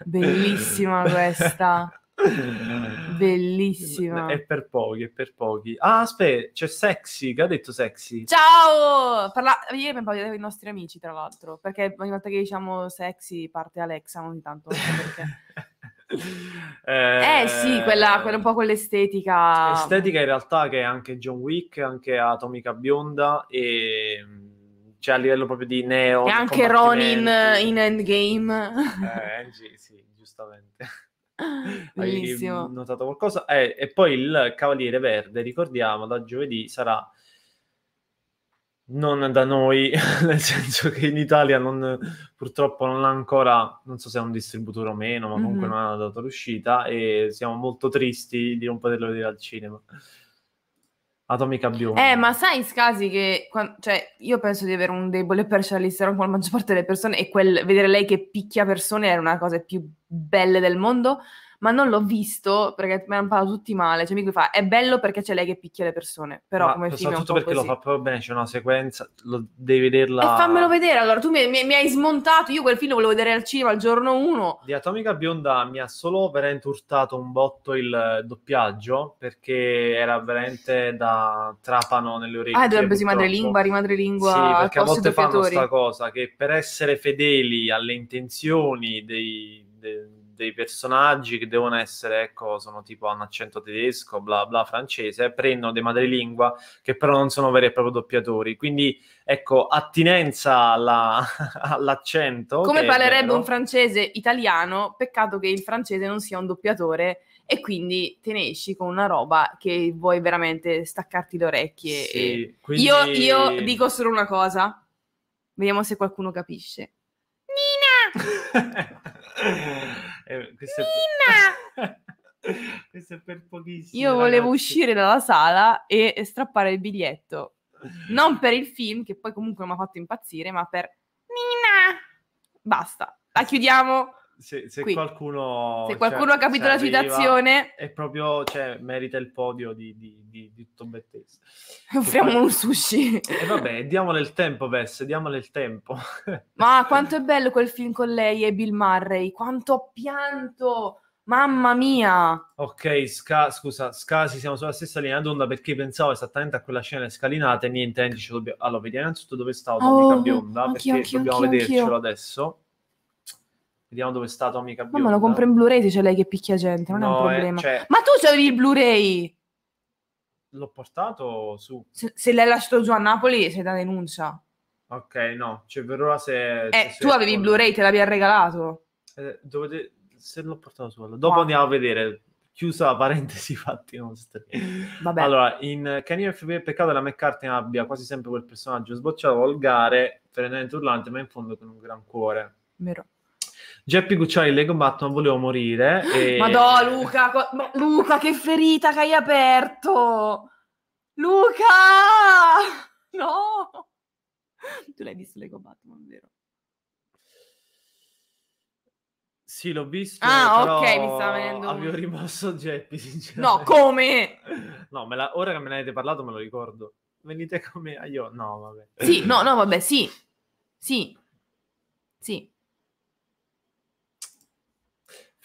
Bellissima questa. Bellissima. È per pochi, è per pochi. Ah, aspetta, c'è Sexy, che ha detto Sexy? Ciao! Parla... Ieri abbiamo parlato con i nostri amici, tra l'altro, perché ogni volta che diciamo Sexy parte Alexa ogni tanto. Perché... Eh, eh sì, quella, quella, un po' quell'estetica. Estetica in realtà che è anche John Wick, anche Atomica Bionda e cioè a livello proprio di neo. E anche Ronin in Endgame. Eh, sì, sì, giustamente. Bellissimo. Hai notato qualcosa? Eh, e poi il Cavaliere Verde, ricordiamo, da giovedì sarà non da noi, nel senso che in Italia non, purtroppo non ha ancora, non so se è un distributore o meno, ma comunque mm-hmm. non ha dato l'uscita e siamo molto tristi di non poterlo vedere al cinema. Atomica Bionda. Eh, ma sai, Scasi, che quando, cioè, io penso di avere un debole per Charlize Theron con la maggior parte delle persone e quel, vedere lei che picchia persone è una cosa più belle del mondo ma non l'ho visto perché mi hanno parlato tutti male. Cioè, mi fa, è bello perché c'è lei che picchia le persone, però ma come film è un po' perché lo fa proprio bene, c'è una sequenza, lo, devi vederla... E fammelo vedere, allora, tu mi, mi, mi, hai smontato, io quel film lo volevo vedere al cinema il giorno 1. Di Atomica Bionda mi ha solo veramente urtato un botto il doppiaggio, perché era veramente da trapano nelle orecchie. Ah, dovrebbe essere madrelingua, rimadrelingua. Sì, perché a volte fanno questa cosa, che per essere fedeli alle intenzioni dei, dei dei personaggi che devono essere, ecco, sono tipo hanno accento tedesco, bla bla francese, prendono dei madrelingua che però non sono veri e propri doppiatori. Quindi, ecco, attinenza alla, all'accento. Come parlerebbe un francese italiano, peccato che il francese non sia un doppiatore e quindi te ne esci con una roba che vuoi veramente staccarti le orecchie. Sì, quindi... io, io dico solo una cosa, vediamo se qualcuno capisce. Nina! eh, questo, è per... questo è per pochissimo. Io volevo ragazzi. uscire dalla sala e, e strappare il biglietto. Non per il film, che poi comunque mi ha fatto impazzire, ma per Nina. Basta, la chiudiamo se, se qualcuno, se cioè, qualcuno cioè, ha capito la citazione, è proprio cioè, merita il podio di, di, di, di tutto Bethesda. Offriamo poi... un sushi. E vabbè, diamole il tempo, Vess, diamole il tempo. Ma quanto è bello quel film con lei e Bill Murray, quanto ho pianto! Mamma mia! Ok, Ska, scusa, Scasi, siamo sulla stessa linea d'onda perché pensavo esattamente a quella scena delle scalinate. Niente, Andy, ci dobbiamo... Allora, vediamo innanzitutto dove sta la oh, oh bionda, perché anch'io, dobbiamo anch'io, vedercelo anch'io. adesso. Vediamo dove è stato Amica Bionda. No, ma lo compra in Blu-ray se c'è lei che picchia gente, non no, è un eh, problema. Eh, cioè... Ma tu c'avevi il Blu-ray! L'ho portato su. Se, se l'hai lasciato giù a Napoli, sei da denuncia. Ok, no, cioè per ora se... Eh, se tu avevi il ecco. Blu-ray, te l'abbiamo regalato. Eh, dovete... Se l'ho portato su, allora. dopo ah. andiamo a vedere chiusa la parentesi fatti nostri. Vabbè. Allora, in Canino FB, peccato che la McCartney abbia quasi sempre quel personaggio sbocciato, volgare, perennemente urlante, ma in fondo con un gran cuore. Vero. Geppi Gucciari, Lego Batman, volevo morire. E... Madò, Luca, co- ma Luca, che ferita che hai aperto! Luca! No! Tu l'hai visto Lego Batman, vero? Sì, l'ho visto. Ah, ok, mi stava venendo. Avevo rimosso Geppi, sinceramente. No, come? No, la... ora che me ne avete parlato me lo ricordo. Venite con me. Ah, io... No, vabbè. Sì, no, no, vabbè, sì. Sì. Sì.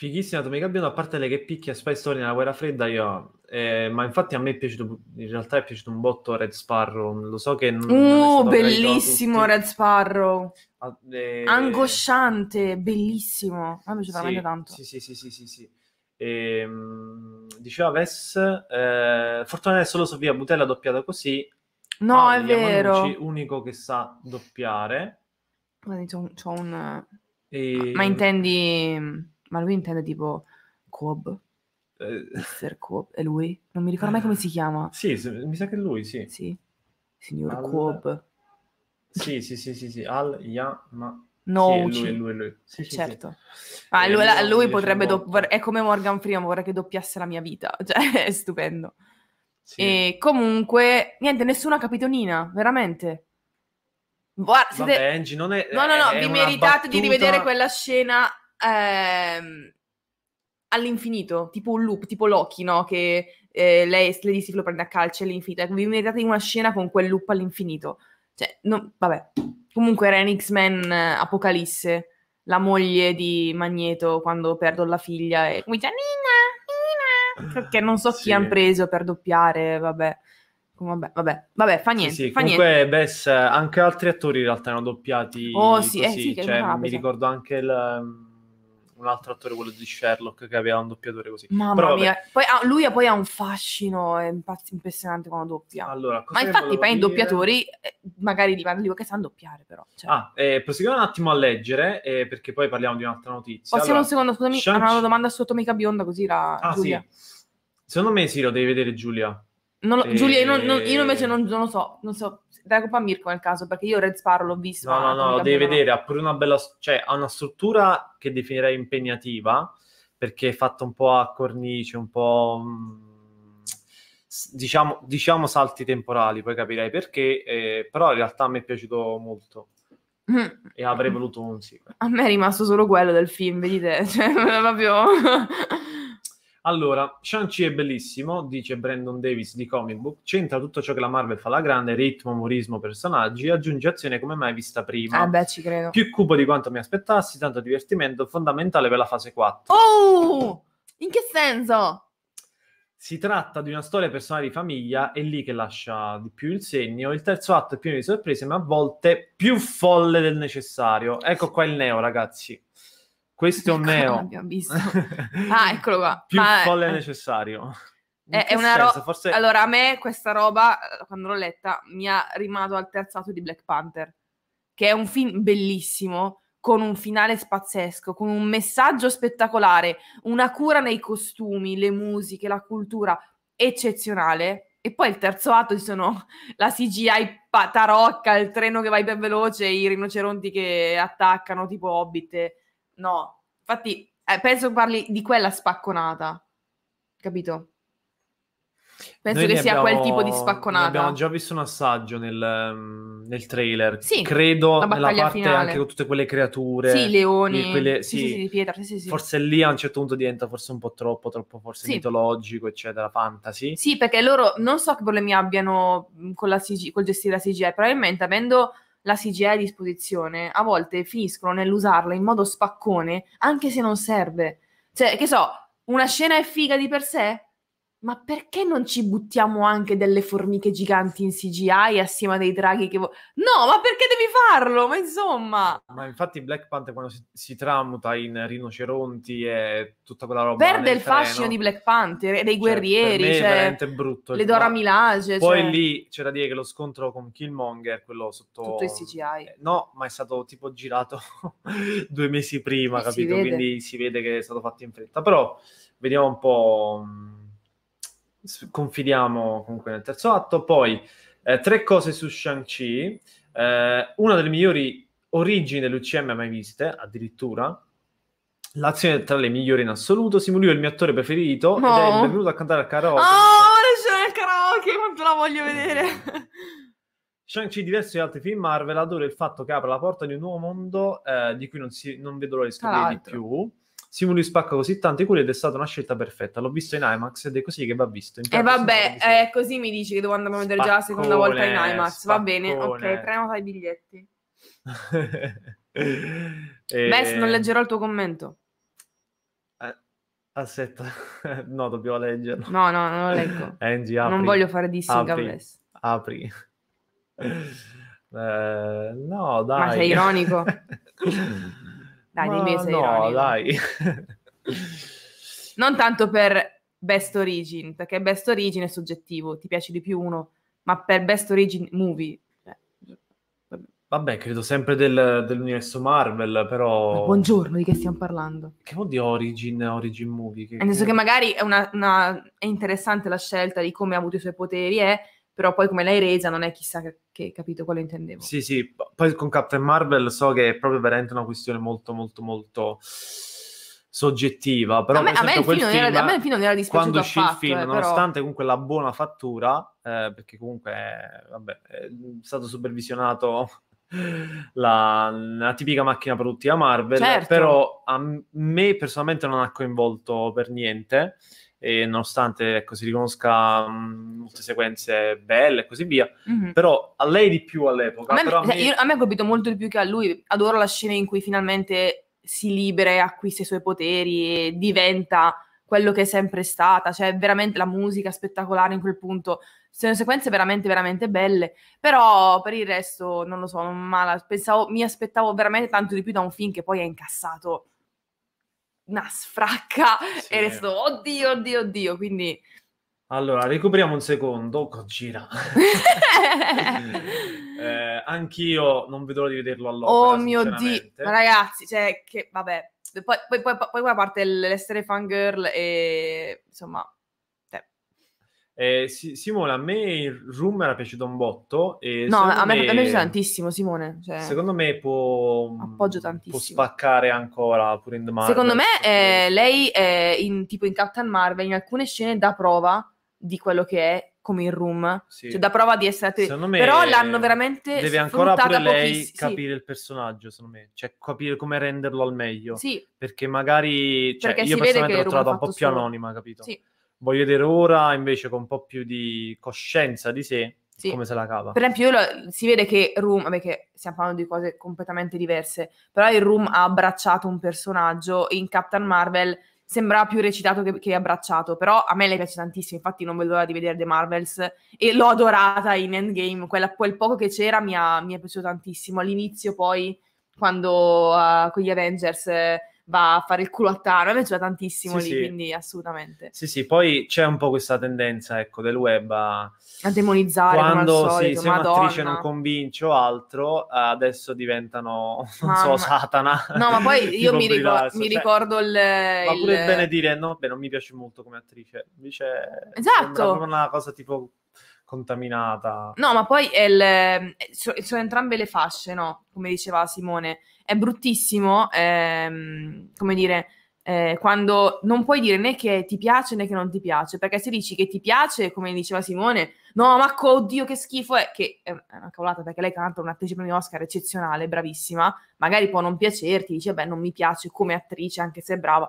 Fighissima Atomica Bionda, a parte lei che picchia Spy Story nella guerra fredda, io... Eh, ma infatti a me è piaciuto, in realtà è piaciuto un botto Red Sparrow, lo so che... Non, oh, uh, non bellissimo Red Sparrow! Ah, eh, Angosciante, bellissimo! A me ci veramente sì, tanto. Sì, sì, sì, sì, sì. sì. E, ehm, diceva Vess, eh, Fortuna è solo Sofia Butella doppiata così. No, ah, è vero. Manucci, unico che sa doppiare. Guarda, c'ho, un... E... Ehm, ma intendi ma lui intende tipo Cobb. Eh. Mr. Cobb, è lui? Non mi ricordo mai come si ah. chiama. Sì, mi sa che è lui, sì. Sì, signor Al... Cobb. Sì, sì, sì, sì, sì. Al Yama. No, sì, è lui, è lui, lui. Sì, certo. Sì, ah, eh, lui, lui, lui potrebbe... Do... È come Morgan Freeman, vorrei che doppiasse la mia vita. Cioè, è stupendo. E comunque, niente, nessuno ha capito Nina, veramente. Guarda, siete... Vabbè, Angie, non è... No, no, no, vi meritate battuta... di rivedere quella scena ehm, all'infinito, tipo un loop, tipo Loki, no? Che eh, lei, lei si lo prende a calcio all'infinito. Ecco, vi mettete in una scena con quel loop all'infinito. Cioè, no, vabbè. Comunque era in X-Men eh, Apocalisse, la moglie di Magneto quando perdo la figlia e come dice Nina, Nina, che non so sì. chi hanno preso per doppiare, vabbè. Vabbè, vabbè, vabbè, fa niente. Sì, sì. Fa comunque, niente. Bess, anche altri attori in realtà hanno doppiati. Oh, sì, così. Eh, sì cioè, mi ricordo anche il ehm, un altro attore, quello di Sherlock, che aveva un doppiatore così. Mamma Però, mia, poi, ah, lui poi ha un fascino è impressionante quando doppia. Allora, Ma infatti, poi i doppiatori eh, magari li vanno che sanno doppiare, però. Cioè. Ah, eh, proseguiamo un attimo a leggere, eh, perché poi parliamo di un'altra notizia. Passiamo allora, un secondo, scusami, Shang... una domanda sotto Mica Bionda, così la ah, Giulia. Sì. Secondo me sì, lo devi vedere Giulia. Non e... Giulia, non, non, io invece non, non, lo so, non so. Dai a Mirko nel caso, perché io Red Sparrow l'ho visto. No, no, no, lo devi vedere, ha pure una bella... Cioè, ha una struttura che definirei impegnativa, perché è fatta un po' a cornice, un po'... Mm, diciamo, diciamo salti temporali, poi capirei perché, eh, però in realtà mi è piaciuto molto. Mm. E avrei voluto un sì. A me è rimasto solo quello del film, vedete? Cioè, proprio... Allora, Shang-Chi è bellissimo, dice Brandon Davis di Comic Book, c'entra tutto ciò che la Marvel fa alla grande, ritmo, umorismo, personaggi, aggiunge azione come mai vista prima. Ah beh, ci credo. Più cupo di quanto mi aspettassi, tanto divertimento, fondamentale per la fase 4. Oh! In che senso? Si tratta di una storia personale di famiglia, è lì che lascia di più il segno. Il terzo atto è pieno di sorprese, ma a volte più folle del necessario. Ecco qua il neo, ragazzi questo è un neo. ah, eccolo qua. Più Ma ah, folle eh. necessario. È, è una roba. Forse... Allora, a me questa roba, eh, quando l'ho letta, mi ha rimato al terzato di Black Panther, che è un film bellissimo, con un finale spazzesco, con un messaggio spettacolare, una cura nei costumi, le musiche, la cultura eccezionale. E poi il terzo atto ci sono la CGI tarocca, il treno che va iper veloce, i rinoceronti che attaccano tipo Hobbit No, infatti eh, penso parli di quella spacconata, capito? Penso Noi che sia quel tipo di spacconata. Abbiamo già visto un assaggio nel, ehm, nel trailer. Sì, credo nella parte finale. anche con tutte quelle creature. Sì, leoni. Quelle, sì, sì, sì, di pietra. Sì, forse lì a un certo punto diventa forse un po' troppo, troppo forse mitologico, eccetera, fantasy. Sì, perché loro non so che problemi abbiano con la CG, col gestire la CGI, probabilmente avendo la CGI a disposizione, a volte finiscono nell'usarla in modo spaccone, anche se non serve. Cioè, che so, una scena è figa di per sé? ma perché non ci buttiamo anche delle formiche giganti in CGI assieme a dei draghi che... Vo- no, ma perché devi farlo? Ma insomma... Ma infatti Black Panther quando si, si tramuta in rinoceronti e tutta quella roba... Perde il fascino di Black Panther e dei guerrieri. Cioè, per me cioè, è veramente brutto. Le Dora Milage. Poi cioè... lì c'era da dire che lo scontro con Killmonger, quello sotto... Tutto il CGI. Eh, no, ma è stato tipo girato due mesi prima, e capito? Si Quindi si vede che è stato fatto in fretta. Però vediamo un po' mm, confidiamo comunque nel terzo atto. Poi eh, tre cose su Shang-Chi, eh, una delle migliori origini dell'UCM mai viste, addirittura. L'azione tra le migliori in assoluto. Simulio è il mio attore preferito no. ed è il benvenuto a cantare al karaoke. Oh, ah, adesso è il karaoke, quanto la voglio vedere! Shang-Chi, diverso da altri film Marvel, adoro il fatto che apra la porta di un nuovo mondo eh, di cui non, si, non vedo l'ora di scoprire di più. Simuli spacca così tanto i culi ed è stata una scelta perfetta. L'ho visto in IMAX ed è così che va visto. E eh vabbè, eh, così mi dici che devo andare a vedere già la seconda volta in IMAX. Spaccone. Va bene, ok, prenota i biglietti. e... Eh, Beh, non leggerò il tuo commento. Eh, aspetta, no, dobbiamo leggerlo. No, no, non lo leggo. Angie, apri. Non voglio fare dissing apri, a Bless. Apri. Eh, no, dai. Ma sei ironico. Dai, Ma dimmi se no, ironico. dai. non tanto per Best Origin, perché Best Origin è soggettivo, ti piace di più uno, ma per Best Origin Movie. Cioè, Vabbè, credo sempre del, dell'universo Marvel, però... Ma buongiorno, di che stiamo parlando? Che vuol dire Origin, Origin Movie? Che... Nel senso che magari è, una, una, è interessante la scelta di come ha avuto i suoi poteri, Eh? però poi come l'hai resa non è chissà che, che capito quello intendevo. Sì, sì, poi con Captain Marvel so che è proprio veramente una questione molto, molto, molto soggettiva. Però a me, a me il, film, era, a me il film non era dispiaciuto Quando uscì affatto, il film, eh, nonostante però... comunque la buona fattura, eh, perché comunque vabbè, è stato supervisionato la, la, tipica macchina produttiva Marvel, certo. però a me personalmente non ha coinvolto per niente e nonostante ecco, si riconosca mh, mm, molte sequenze belle e così via, mm-hmm. però a lei di più all'epoca. Cioè, a me, ha colpito molto di più che a lui, adoro la scena in cui finalmente si libera e acquista i suoi poteri e diventa quello che è sempre stata, cioè veramente la musica spettacolare in quel punto, sono sequenze veramente veramente belle, però per il resto non lo so, non mala, pensavo, mi aspettavo veramente tanto di più da un film che poi ha incassato una sfracca sì. e resto, oddio, oddio, oddio, quindi... Allora, recuperiamo un secondo, gira. eh, anch'io non vedo l'ora di vederlo all'opera, Oh mio Dio, ma ragazzi, cioè, che, vabbè, poi, poi, poi, poi, poi parte l'essere fangirl e, insomma, eh, Simone, a me il room era piaciuto un botto. E no, a me, me, a me piace tantissimo, Simone. Cioè, secondo me può, appoggio mm, tantissimo. può spaccare ancora pure in Marvel. Secondo me eh, lei è in, tipo in Captain Marvel, in alcune scene dà prova di quello che è come in room, sì. cioè da prova di essere secondo me Però l'hanno veramente deve ancora pure lei pochiss- capire sì. il personaggio, secondo me, cioè capire come renderlo al meglio. Sì. Perché magari cioè, perché io personalmente l'ho trovata un po' più solo. anonima, capito? Sì voglio vedere ora invece con un po' più di coscienza di sé sì. come se la cava. Per esempio, lo, si vede che Room, vabbè che stiamo parlando di cose completamente diverse, però il Room ha abbracciato un personaggio in Captain Marvel sembrava più recitato che, che, abbracciato, però a me le piace tantissimo, infatti non vedo l'ora di vedere The Marvels e l'ho adorata in Endgame, quella, quel poco che c'era mi, ha, mi è piaciuto tantissimo, all'inizio poi quando uh, con gli Avengers... Eh, va a fare il culo a Tano. A me piace tantissimo sì, lì, sì. quindi assolutamente. Sì, sì, poi c'è un po' questa tendenza, ecco, del web a, a demonizzare quando sì, se un'attrice non convince o altro, adesso diventano, non Mamma. so, Satana. No, ma poi io mi, ricor- mi cioè, ricordo il. Ma pure il... bene dire, no, beh, non mi piace molto come attrice. Invece, esatto. una cosa tipo contaminata. No, ma poi il, eh, sono entrambe le fasce, no? Come diceva Simone, è bruttissimo, ehm, come dire, eh, quando non puoi dire né che ti piace né che non ti piace, perché se dici che ti piace, come diceva Simone, no, ma co, oddio che schifo è, che è una cavolata perché lei canta un'attrice premio Oscar eccezionale, bravissima, magari può non piacerti, dice beh non mi piace come attrice anche se è brava,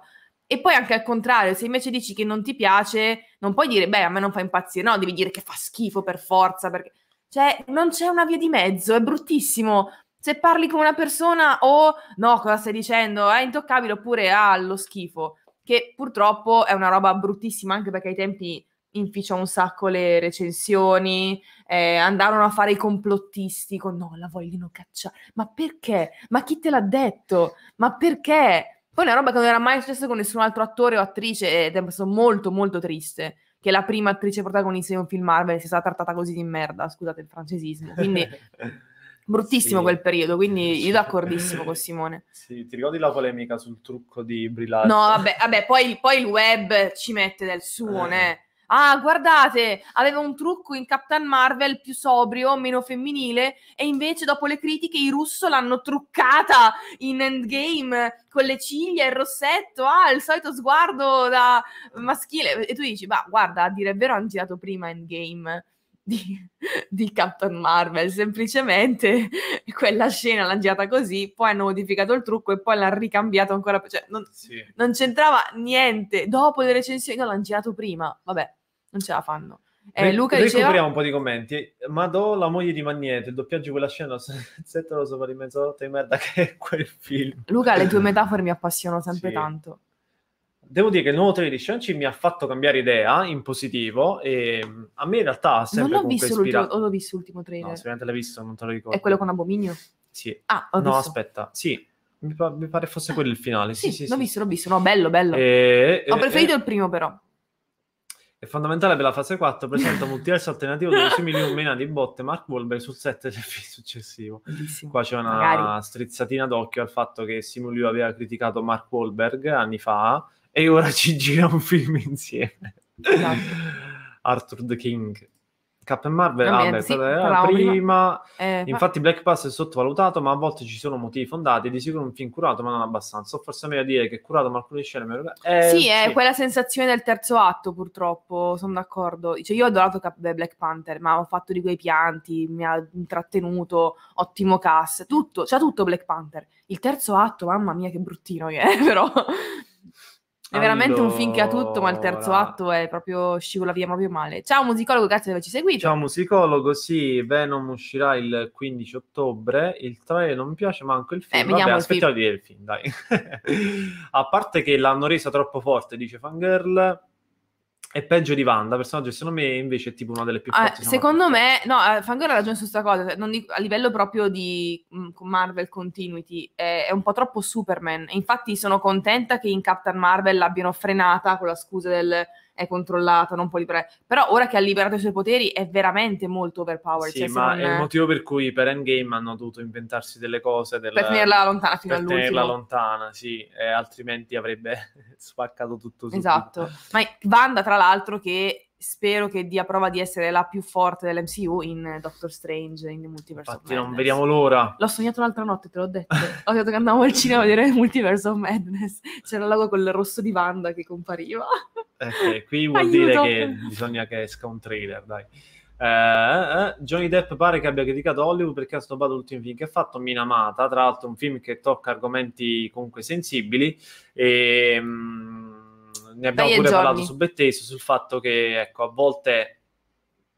e poi anche al contrario, se invece dici che non ti piace, non puoi dire, beh, a me non fa impazzire, no, devi dire che fa schifo per forza, perché... Cioè, non c'è una via di mezzo, è bruttissimo. Se parli con una persona o oh, no, cosa stai dicendo? È intoccabile oppure ha ah, lo schifo, che purtroppo è una roba bruttissima anche perché ai tempi inficia un sacco le recensioni, eh, andarono a fare i complottisti con no, la vogliono cacciare. Ma perché? Ma chi te l'ha detto? Ma perché? Poi una roba che non era mai successa con nessun altro attore o attrice ed è stato molto molto triste che la prima attrice protagonista di un film Marvel sia stata trattata così di merda, scusate il francesismo. Quindi bruttissimo sì. quel periodo, quindi io d'accordissimo con Simone. Sì, ti ricordi la polemica sul trucco di Brilante? No, vabbè, vabbè poi, poi, il web ci mette del suo, eh. né? ah guardate, aveva un trucco in Captain Marvel più sobrio, meno femminile, e invece dopo le critiche i russo l'hanno truccata in Endgame con le ciglia, e il rossetto, ah il solito sguardo da maschile. E tu dici, ma guarda, a dire il vero hanno girato prima Endgame. Di, di, Captain Marvel, semplicemente quella scena l'hanno girata così, poi hanno modificato il trucco e poi l'hanno ricambiato ancora, cioè non, sì. non c'entrava niente, dopo le recensioni no, l'hanno girato prima, vabbè non ce la fanno. Eh, Luca diceva... Recuperiamo un po' di commenti. Madò, la moglie di Magneto, il doppiaggio di quella scena, setta lo sopra di mezzanotte di merda che è quel film. Luca, le tue metafore mi appassionano sempre sì. tanto. Devo dire che il nuovo trailer di Shang-Chi mi ha fatto cambiare idea in positivo e mm, a me in realtà ha sempre Non l'ho visto, ispirato... l'ultimo, l'ho visto l'ultimo trailer. No, sicuramente l'hai visto, non te lo ricordo. È quello con Abominio? Sì. Ah, No, visto. aspetta, sì. Mi, mi, pare fosse quello il finale. Sì, sì, sì l'ho sì. visto, l'ho visto. No, bello, bello. E... Eh, ho eh, preferito e... Eh. il primo però. È fondamentale per la fase 4, presenta un multiverso alternativo dove simili umena di botte Mark Wahlberg sul set del film successivo. Bellissimo. Qua c'è una Magari. strizzatina d'occhio al fatto che Simuliu aveva criticato Mark Wahlberg anni fa e ora ci gira un film insieme. Esatto. Arthur the King. Captain Marvel ah, beh, sì, era prima, eh, infatti Black Pass è sottovalutato ma a volte ci sono motivi fondati di sicuro un film curato ma non abbastanza o forse meglio dire che è curato ma alcune scene meglio... eh, sì, sì, è quella sensazione del terzo atto purtroppo sono d'accordo cioè, io ho adorato Cap- Black Panther ma ho fatto di quei pianti mi ha intrattenuto ottimo cast tutto, c'ha tutto Black Panther il terzo atto, mamma mia che bruttino che è però è veramente allora... un film che ha tutto, ma il terzo atto è proprio scivola via proprio male. Ciao musicologo, grazie di averci seguito. Ciao musicologo, sì, Venom uscirà il 15 ottobre, il trailer non mi piace, manco il eh, film. Eh, Vabbè, aspettiamo di vedere il film, dai. a parte che l'hanno resa troppo forte, dice Fangirl, è peggio di Wanda, personaggio secondo me invece è tipo una delle più ah, forti. Eh, secondo me, no, fa ancora ragione su questa cosa, dico, a livello proprio di mm, Marvel Continuity è, è un po' troppo Superman, infatti sono contenta che in Captain Marvel l'abbiano frenata con la scusa del è controllata, non può liberare. Però ora che ha liberato i suoi poteri è veramente molto overpowered. Sì, cioè, ma è il motivo per cui per Endgame hanno dovuto inventarsi delle cose del... per tenerla lontana fino per tenerla lontana, sì, eh, altrimenti avrebbe spaccato tutto subito. Esatto. Ma Wanda, tra l'altro, che spero che dia prova di essere la più forte dell'MCU in eh, Doctor Strange, in Multiverse Infatti of Madness. non vediamo l'ora. L'ho sognato l'altra notte, te l'ho detto. Ho detto che andavo al cinema a vedere Multiverse of Madness. C'era l'ago il rosso di Wanda che compariva. Eh, okay, qui vuol Aiuto. dire che bisogna che esca un trailer, dai. Eh, eh, Johnny Depp pare che abbia criticato Hollywood perché ha snobbato l'ultimo film che ha fatto, Minamata, tra l'altro un film che tocca argomenti comunque sensibili e... Ehm, Mh, ne abbiamo Dai pure parlato su Betteso sul fatto che ecco, a volte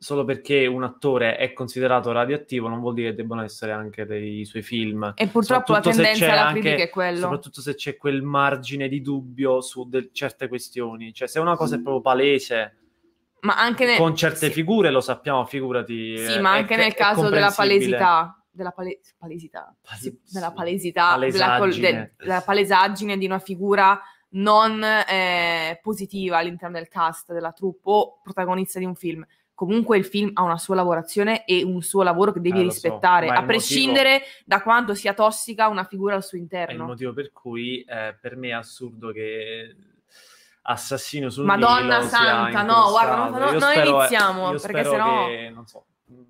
solo perché un attore è considerato radioattivo non vuol dire che debbano essere anche dei suoi film. E purtroppo la tendenza alla anche, critica è quello. Soprattutto se c'è quel margine di dubbio su de- certe questioni. Cioè se una cosa è mm. proprio palese... Ma anche nel... Con certe sì. figure lo sappiamo, figurati. Sì, ma anche è, nel caso della palesità. Della pale- palesità, Pal- sì, della palesità, della, col- de- della palesaggine di una figura non eh, positiva all'interno del cast, della troupe o protagonista di un film. Comunque il film ha una sua lavorazione e un suo lavoro che devi eh, rispettare, so, a prescindere motivo... da quanto sia tossica una figura al suo interno. È il motivo per cui eh, per me è assurdo che Assassino sul Madonna Nilo Santa, no, guarda, no, no, spero, noi eh, iniziamo, perché sennò... Che, non so, non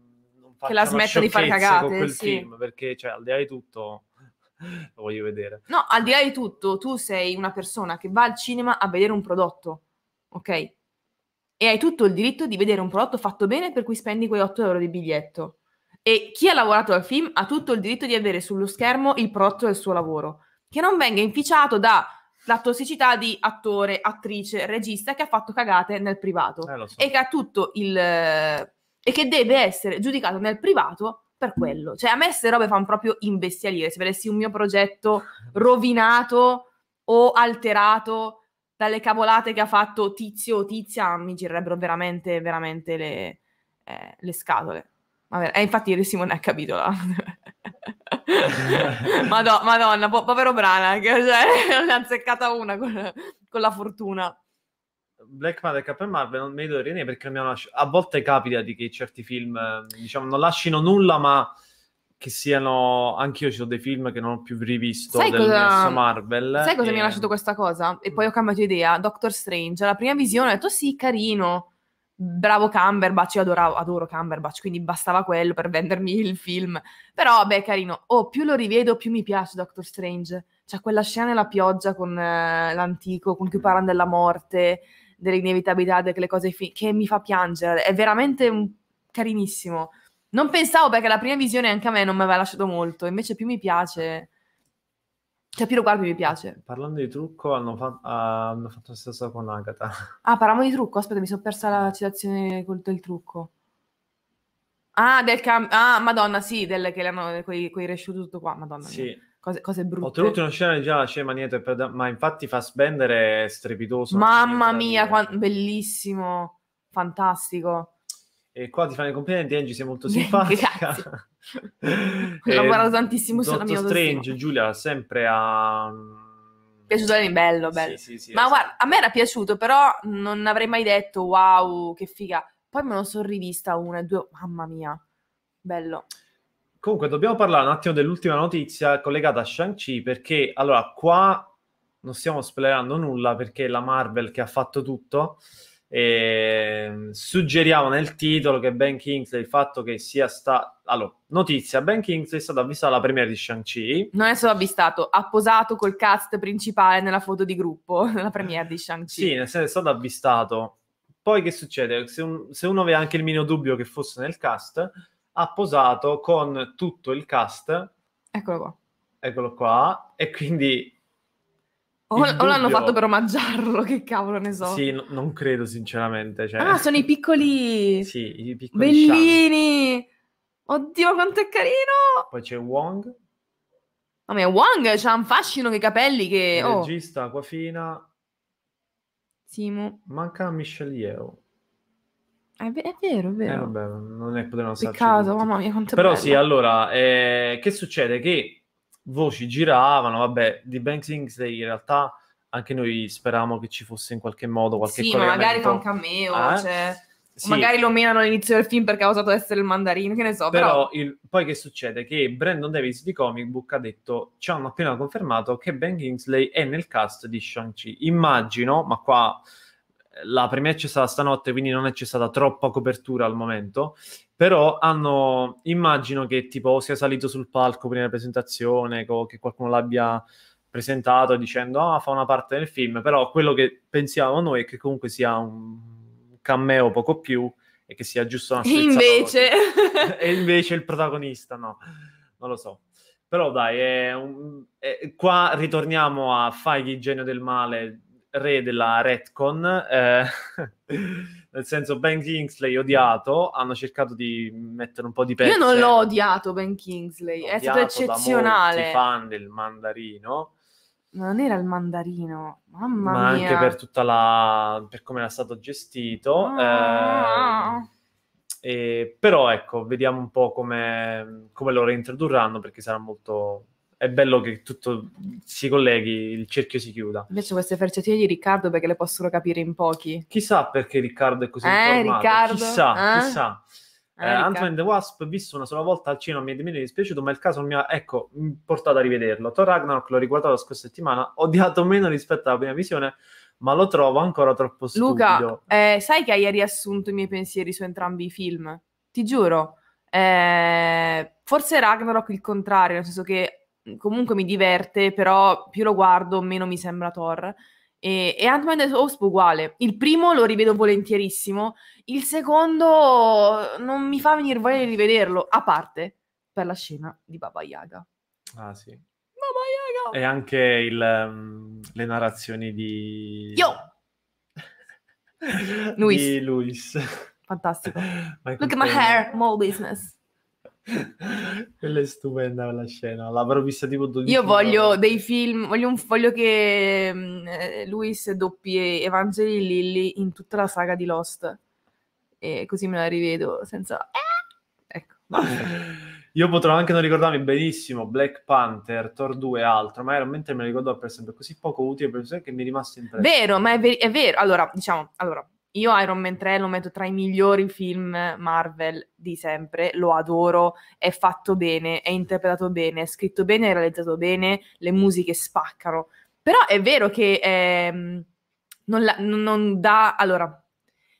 che la smetta di fare cagate, sì. Film, perché cioè, al di là di tutto lo voglio vedere. No, al di là di tutto, tu sei una persona che va al cinema a vedere un prodotto, ok? E hai tutto il diritto di vedere un prodotto fatto bene per cui spendi quei 8 euro di biglietto. E chi ha lavorato al film ha tutto il diritto di avere sullo schermo il prodotto del suo lavoro, che non venga inficiato da la tossicità di attore, attrice, regista che ha fatto cagate nel privato eh, so. e che ha tutto il e che deve essere giudicato nel privato per mm. quello. Cioè, a me queste robe fanno proprio imbestialire. Se vedessi un mio progetto rovinato o alterato dalle cavolate che ha fatto tizio o tizia, mi girerebbero veramente, veramente le, eh, le scatole. Vabbè, eh, infatti Simone ha capito la... Madonna, po- povero Brana, cioè, non ne ha azzeccata una con, con la fortuna. Black Matter e Captain Marvel non mi li do perché lascio... a volte capita di che certi film eh, diciamo non lasciano nulla ma che siano anch'io ci ho dei film che non ho più rivisto sai cosa... Marvel sai cosa e... mi ha ehm, lasciato questa cosa? e poi ho mm. cambiato idea Doctor Strange alla prima visione ho detto sì carino bravo Cumberbatch, io adoravo, adoro Cumberbatch, quindi bastava quello per vendermi il film. Però, beh, carino. Oh, più lo rivedo, più mi piace Doctor Strange. C'è quella scena nella pioggia con eh, l'antico, con cui mm. parlano della morte dell'inevitabilità, delle cose che mi fa piangere. È veramente carinissimo. Non pensavo perché la prima visione anche a me non mi aveva lasciato molto, invece più mi piace. Cioè, più lo guardo, mi piace. Parlando di trucco, hanno, fa- ah, hanno fatto la stessa con Agatha. Ah, parliamo di trucco. Aspetta, mi sono persa la citazione del trucco. Ah, del cam- ah, Madonna, sì, delle che le hanno, quei, quei resciuti tutto qua, Madonna. Sì. Mia cose, cose brutte. Ho tenuto una scena già la cena Nieto, ma infatti Fassbender è strepitoso. Mamma mia, quant- bellissimo, fantastico. E qua ti fanno i complimenti, Angie, sei molto simpatica. Ho lavorato tantissimo sulla mia Strange, Giulia, sempre a... Mm, piaciuto bello, bello. Sì, sì, sì, ma guarda, a me era piaciuto, però non avrei mai detto wow, che figa. Poi me lo sono rivista una e due, mamma mia, bello. Comunque, dobbiamo parlare un attimo dell'ultima notizia collegata a Shang-Chi, perché allora qua non stiamo spoilerando nulla perché la Marvel che ha fatto tutto. E ehm, suggeriamo nel titolo che Ben Kingsley il fatto che sia stato allora, notizia, Ben Kingsley è stato avvistato alla premiere di Shang-Chi non è solo avvistato ha posato col cast principale nella foto di gruppo nella premiere di Shang-Chi sì, nel senso è stato avvistato poi che succede? Se, un, se uno aveva anche il minimo dubbio che fosse nel cast ha posato con tutto il cast. Eccolo qua. Eccolo qua. E quindi... O, o l'hanno fatto per omaggiarlo, che cavolo ne so. Sì, no, non credo sinceramente. Cioè... Ah, sono i piccoli... sì, i piccoli... Bellini! Shang. Oddio, quanto è carino! Poi c'è Wong. Vabbè, Wong c'ha un fascino che capelli che... Il oh. qua fina. Simo. Manca Michelle Yeo. È, v- è vero, è eh, vero. Eh, vabbè, non è poter non Peccato, mamma mia, quanto Però bello. sì, allora, eh, che succede? Che voci giravano, vabbè, di Banks Insley in realtà anche noi speravamo che ci fosse in qualche modo qualche Sì, ma magari con un cameo, eh? cioè... Sì. Magari lo menano all'inizio del film perché ha usato essere il mandarino, che ne so. Però, però... Il, poi che succede? Che Brandon Davis di Comic Book ha detto: Ci hanno appena confermato che Ben Kingsley è nel cast di Shang-Chi. Immagino, ma qua la premiere è stata stanotte, quindi non è c'è stata troppa copertura al momento, però hanno, immagino che tipo sia salito sul palco prima della presentazione, co- che qualcuno l'abbia presentato dicendo ah fa una parte del film, però quello che pensiamo noi è che comunque sia un cameo poco più e che sia giusto una invece... e invece il protagonista no, non lo so. Però dai, è un... è... qua ritorniamo a Fai Feige, genio del male, re della retcon, eh, nel senso Ben Kingsley odiato, hanno cercato di mettere un po' di pezzi. Io non l'ho odiato Ben Kingsley, è stato eccezionale. fan del mandarino. non era il mandarino, mamma Ma mia. Ma anche per tutta la... per come era stato gestito. Eh, ah. Eh, e, però ecco, vediamo un po' come, come lo reintrodurranno perché sarà molto, è bello che tutto si colleghi, il cerchio si chiuda. Invece queste frecciatine di Riccardo perché le possono capire in pochi. Chissà perché Riccardo è così eh, informato. Riccardo? Chissà, eh? chissà. Eh, eh Antoine the Wasp, visto una sola volta al cinema, mi è dispiaciuto, ma il caso mi ha, ecco, portato a rivederlo. Thor Ragnarok l'ho riguardato la scorsa settimana, odiato meno rispetto alla prima visione, ma lo trovo ancora troppo stupido. Luca, eh, sai che hai riassunto i miei pensieri su entrambi i film? Ti giuro. Eh, forse Ragnarok il contrario, nel senso che Mhmm, comunque mi diverte, però più lo guardo meno mi sembra Thor. E, e Ant-Man e Wasp uguale. Il primo lo rivedo volentierissimo, il secondo non mi fa venire voglia di rivederlo, a parte per la scena di Baba Yaga. Ah sì. Baba Yaga! E anche il, um, le narrazioni di... Yo! Luis. Luis. Fantastico. Look at my hair, mole business. Quella è stupenda la scena, l'avrò vista tipo 12 Io voglio anni. dei film, voglio, un, voglio che mm, eh, Luis doppi Evangeli Lilly in tutta la saga di Lost. E così me la rivedo senza... Eh! Ecco. Io potrò anche non ricordarmi benissimo Black Panther, Thor 2 e altro, ma mentre me lo ricordo per sempre così poco utile per sé che mi è rimasto impresso. Vero, ma è, ver- è vero. Allora, diciamo, allora, io Iron Man 3 lo metto tra i migliori film Marvel di sempre, lo adoro, è fatto bene, è interpretato bene, è scritto bene, è realizzato bene, le musiche spaccano. Però è vero che ehm, non, la, non dà... Allora,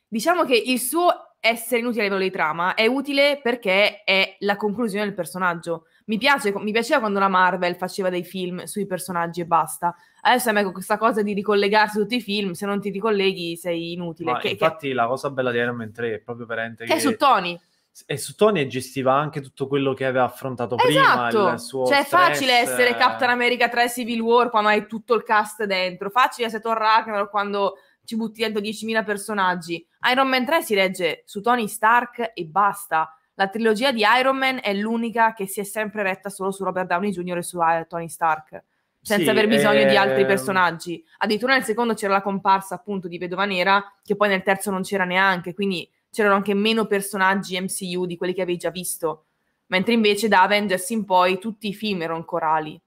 diciamo che il suo essere inutile a livello di trama è utile perché è la conclusione del personaggio. Mi, piace, mi piaceva quando la Marvel faceva dei film sui personaggi e basta. Adesso a me con questa cosa di ricollegarsi tutti i film, se non ti ricolleghi sei inutile. Che, infatti che... la cosa bella di Iron Man 3 è proprio per Ente che... è su Tony e su Tony gestiva anche tutto quello che aveva affrontato esatto. prima il esatto. suo cioè è facile essere Captain America 3 Civil War quando hai tutto il cast dentro facile essere Thor Ragnarok quando ci butti dentro 10.000 personaggi Iron Man 3 si regge su Tony Stark e basta la trilogia di Iron Man è l'unica che si è sempre retta solo su Robert Downey Jr. e su eh, Tony Stark, senza sì, aver bisogno eh... di altri ehm, personaggi. Addirittura nel secondo c'era la comparsa appunto di Vedova Nera, che poi nel terzo non c'era neanche, quindi c'erano anche meno personaggi MCU di quelli che avevi già visto. Mentre invece da Avengers in poi tutti i film erano corali.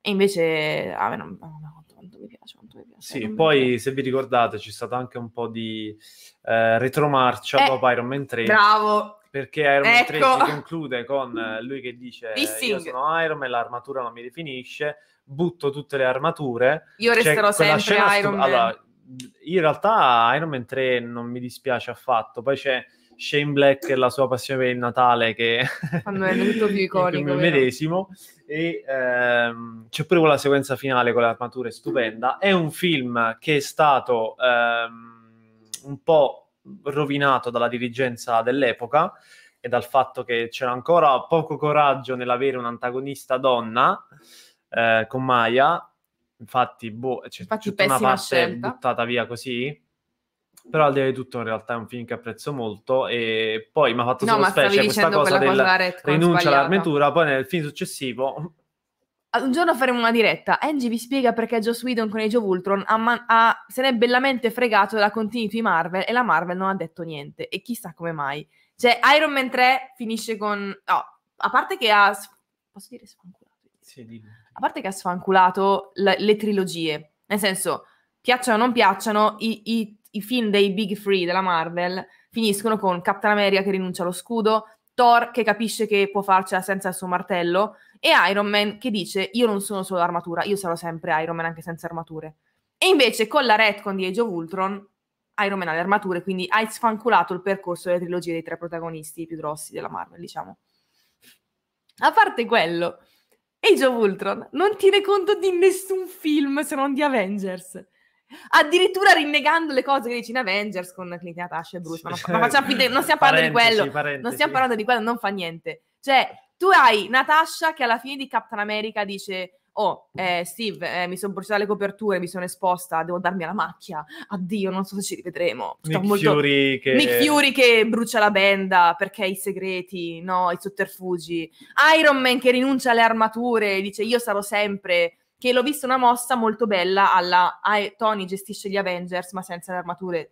E invece... Ah, non, no, no quanto mi piace, quanto mi piace. Sì, poi piace. se vi ricordate c'è stata anche un po' di eh, retromarcia eh, dopo Iron Man 3. Bravo! perché Iron Man ecco. 3 si conclude con eh, lui che dice Dissing. io sono Iron Man, l'armatura non mi definisce, butto tutte le armature. Io resterò cioè, sempre Iron stu- Man. Allora, in realtà Iron Man 3 non mi dispiace affatto, poi c'è Shane Black e la sua passione per il Natale che Fanno è molto più iconico. medesimo. E ehm, c'è pure quella sequenza finale con le armature stupenda. È un film che è stato ehm, un po' rovinato dalla dirigenza dell'epoca e dal fatto che c'era ancora poco coraggio nell'avere un antagonista donna eh, con Maya. Infatti, boh, c'è Infatti, tutta una parte scelta. buttata via così. Però al di là di tutto, in realtà è un film che apprezzo molto. E poi mi ha fatto no, solo specie questa cosa della rinuncia sbagliata. all'armatura. Poi nel film successivo un giorno faremo una diretta. Angie vi spiega perché Joss Whedon con Age of Ultron ha man- ha- se n'è bellamente fregato della continuity Marvel e la Marvel non ha detto niente. E chissà come mai. Cioè, Iron Man 3 finisce con... No, a parte che ha... Posso dire sfanculato? Sì, dimmi. A parte che ha sfanculato la- le trilogie. Nel senso, piacciono o non piacciono, i-, i-, i film dei Big Three della Marvel finiscono con Captain America che rinuncia allo scudo, Thor che capisce che può farcela senza il suo martello e Iron Man che dice io non sono solo armatura, io sarò sempre Iron Man anche senza armature. E invece con la retcon di Age of Ultron Iron Man ha le armature, quindi hai sfanculato il percorso della trilogia dei tre protagonisti più grossi della Marvel, diciamo. A parte quello, Age of Ultron non tiene conto di nessun film se non di Avengers. Addirittura rinnegando le cose che dice in Avengers con Clint Natasha e Bruce, ma non, cioè, ma facciamo non stiamo parlando di quello, parentesi. non stiamo parlando di quello, non fa niente. Cioè, tu hai Natasha che alla fine di Captain America dice oh eh, Steve eh, mi sono bruciata le coperture mi sono esposta devo darmi la macchia addio non so se ci rivedremo Sto Nick, molto... Fury che... Nick Fury che brucia la benda perché i segreti no i sotterfugi Iron Man che rinuncia alle armature dice io sarò sempre che l'ho vista una mossa molto bella alla Tony gestisce gli Avengers ma senza le armature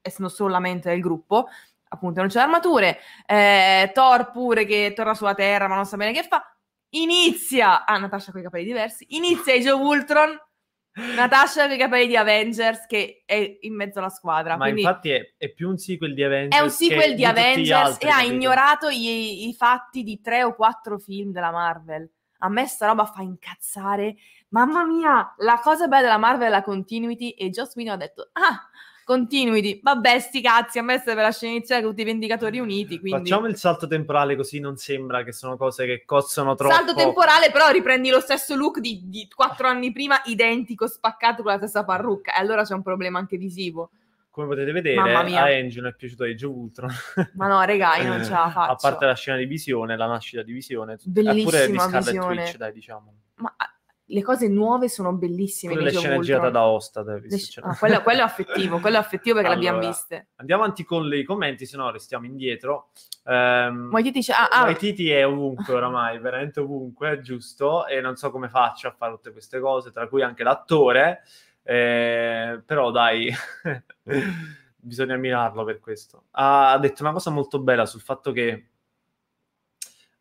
essendo solamente del gruppo appunto non c'è armature, eh, Thor pure che torna sulla Terra ma non sa bene che fa, inizia, ah Natasha con i capelli diversi, inizia Age of Ultron, Natasha con i capelli di Avengers che è in mezzo alla squadra. Ma infatti è, è, più un sequel di Avengers. È un sequel di Avengers altri, e capito? ha ignorato gli, i fatti di tre o quattro film della Marvel. A me sta roba fa incazzare. Mamma mia, la cosa bella della Marvel è la continuity e Joss Whedon ha detto, ah continui di vabbè sti cazzi a me serve la scena iniziale con tutti i Vendicatori Uniti eh, quindi... facciamo il salto temporale così non sembra che sono cose che cozzano troppo salto temporale però riprendi lo stesso look di, di 4 anni prima identico spaccato con la stessa parrucca e allora c'è un problema anche visivo come potete vedere, a Angel non è piaciuto Age Joe Ultron. Ma no, regà, io non ce la faccio. a parte la scena di visione, la nascita di visione, bellissima eppure di Scarlet Twitch, dai, diciamo. Ma le cose nuove sono bellissime. Quelle le scene da Ostad. Sc- cioè. ah, quello, quello, è affettivo, quello è affettivo perché allora, l'abbiamo viste. Andiamo avanti con i commenti, se no restiamo indietro. Um, Waititi, dice, ah, ah. Waititi è ovunque oramai, veramente ovunque, giusto? E non so come faccio a fare tutte queste cose, tra cui anche l'attore. Eh, però dai... bisogna ammirarlo per questo. Ha detto una cosa molto bella sul fatto che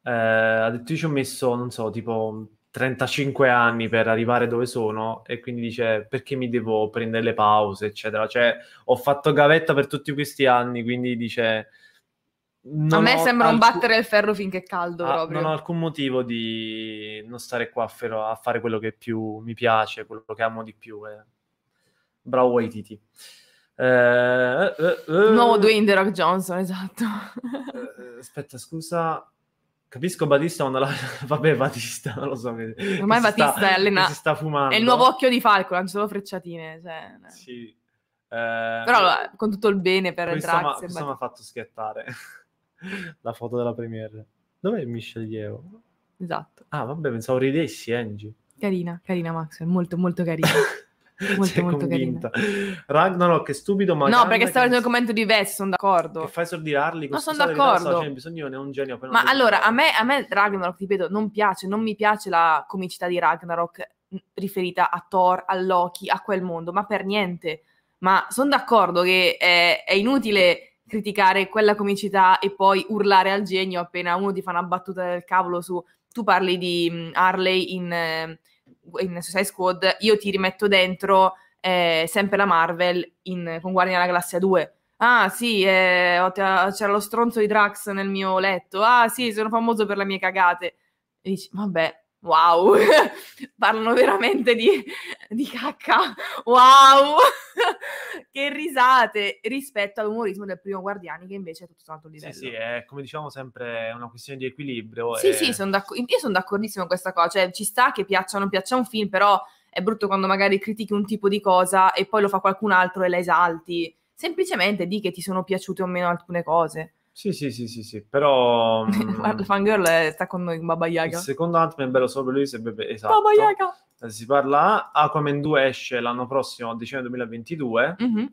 eh, ha detto io ci ho messo, non so, tipo 35 anni per arrivare dove sono e quindi dice perché mi devo prendere le pause, eccetera. Cioè, ho fatto gavetta per tutti questi anni, quindi dice... A me sembra alcun... un battere il ferro finché è caldo, ah, proprio. Non ho alcun motivo di non stare qua a, ferro, a, fare quello che più mi piace, quello che amo di più. Eh. Bravo Waititi. Eh, eh, eh, Nuovo eh. Dwayne The Rock Johnson, esatto. Eh, eh, aspetta, scusa Capisco Batista quando la... Vabbè, Batista, non lo so. Che... Ormai Batista sta, è allenato. Si sta fumando. È il nuovo occhio di Falco, lancia solo frecciatine. Cioè... Sì. Eh, Però con tutto il bene per Drax. Questo mi ha fatto schiattare la foto della premiere. Dov'è il miscelievo? Esatto. Ah, vabbè, pensavo ridessi, Angie. Carina, carina Max, è molto molto carina. Molto, Sei molto convinta. Carina. Ragnarok è stupido, ma. No, perché stava facendo un commento diverso, sono d'accordo. Che fai sordilarli così. No, sono d'accordo. C'è cioè, bisogno, è un genio. Ma allora, a me, a me Ragnarok, ripeto, non piace, non mi piace la comicità di Ragnarok mm, riferita a Thor, a Loki, a quel mondo, ma per niente. Ma sono d'accordo che è, è, inutile criticare quella comicità e poi urlare al genio appena uno ti fa una battuta del cavolo su tu parli di mm, Harley in, eh, in Suicide Squad, io ti rimetto dentro eh, sempre la Marvel in, con Guardia della Galassia 2. Ah sì, eh, ho, c'era lo stronzo di Drax nel mio letto. Ah sì, sono famoso per le mie cagate. E dici, vabbè, wow, parlano veramente di, di cacca. Wow, risate rispetto all'umorismo del primo Guardiani, che invece è tutto un altro livello. Sì, sì, è come diciamo sempre una questione di equilibrio. Sì, e... sì, sono d'acc- io sono d'accordissimo con questa cosa, cioè ci sta che piaccia o non piaccia un film, però è brutto quando magari critichi un tipo di cosa e poi lo fa qualcun altro e la esalti. Semplicemente di che ti sono piaciute o meno alcune cose. Sì, sì, sì, sì, sì, però... la mm, fangirl sta con noi, Baba Yaga. Il secondo Ant-Man è bello solo per lui, se beve, esatto. Baba Yaga! Eh, si parla Aquaman 2 esce l'anno prossimo, a dicembre 2022, mm-hmm.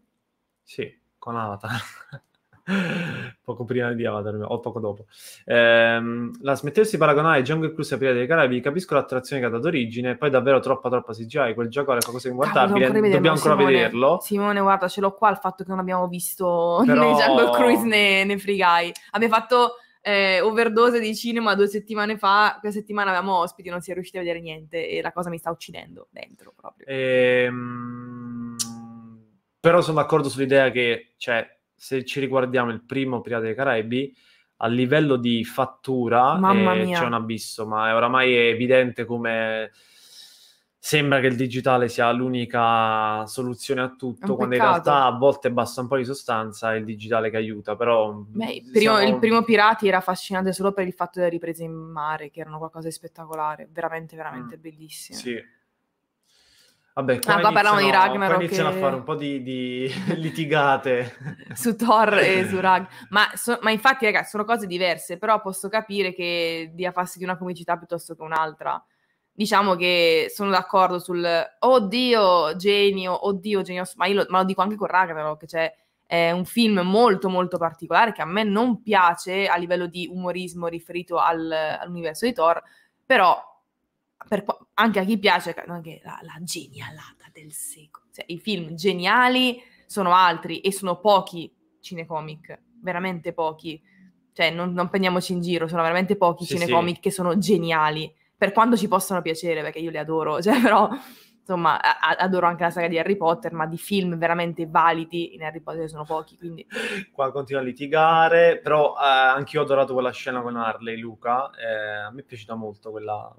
Sì, con Avatar. poco prima di Avatar o poco dopo. Ehm, la smettessi di paragonare Jungle Cruise a Pirati dei Caraibi, capisco l'attrazione che ha dato origine, poi davvero troppa troppa CGI, quel gioco è qualcosa di inguardabile, Cavolo, dobbiamo ancora Simone, vederlo. Simone, guarda, ce l'ho qua il fatto che non abbiamo visto Però... né Jungle Cruise né, né Free Guy. Abbiamo fatto eh, overdose di cinema due settimane fa, quella settimana avevamo ospiti, non si è riusciti a vedere niente e la cosa mi sta uccidendo dentro proprio. Ehm però sono d'accordo sull'idea che, cioè, se ci riguardiamo il primo Pirata dei Caraibi, a livello di fattura eh, c'è un abisso, ma è oramai è evidente come sembra che il digitale sia l'unica soluzione a tutto, quando in realtà a volte basta un po' di sostanza e il digitale che aiuta, però... Mm, Beh, il, primo, siamo... il, primo, Pirati era affascinante solo per il fatto delle riprese in mare, che erano qualcosa di spettacolare, veramente, veramente mm. bellissime. Sì. Vabbè, qua, ah, qua iniziano, di Ragnarok. Qua iniziano che... a fare un po' di, di litigate su Thor e eh. su Rag. Ma, so, ma, infatti, ragazzi, sono cose diverse, però posso capire che dia fastidio una comicità piuttosto che un'altra. Diciamo che sono d'accordo sul oddio genio, oddio genio, ma, io lo, ma lo dico anche con Ragnarok, cioè è un film molto molto particolare che a me non piace a livello di umorismo riferito al, all'universo di Thor, però per, anche a chi piace anche la, la genialata del secolo. Cioè, I film geniali sono altri e sono pochi cinecomic, veramente pochi. Cioè, non, non prendiamoci in giro, sono veramente pochi sì, cinecomic sì. che sono geniali, per quanto ci possano piacere, perché io li adoro, cioè, però insomma, adoro anche la saga di Harry Potter, ma di film veramente validi in Harry Potter sono pochi, quindi... Qua continua a litigare, però eh, anch'io ho adorato quella scena con Harley, Luca, eh, a me è piaciuta molto quella,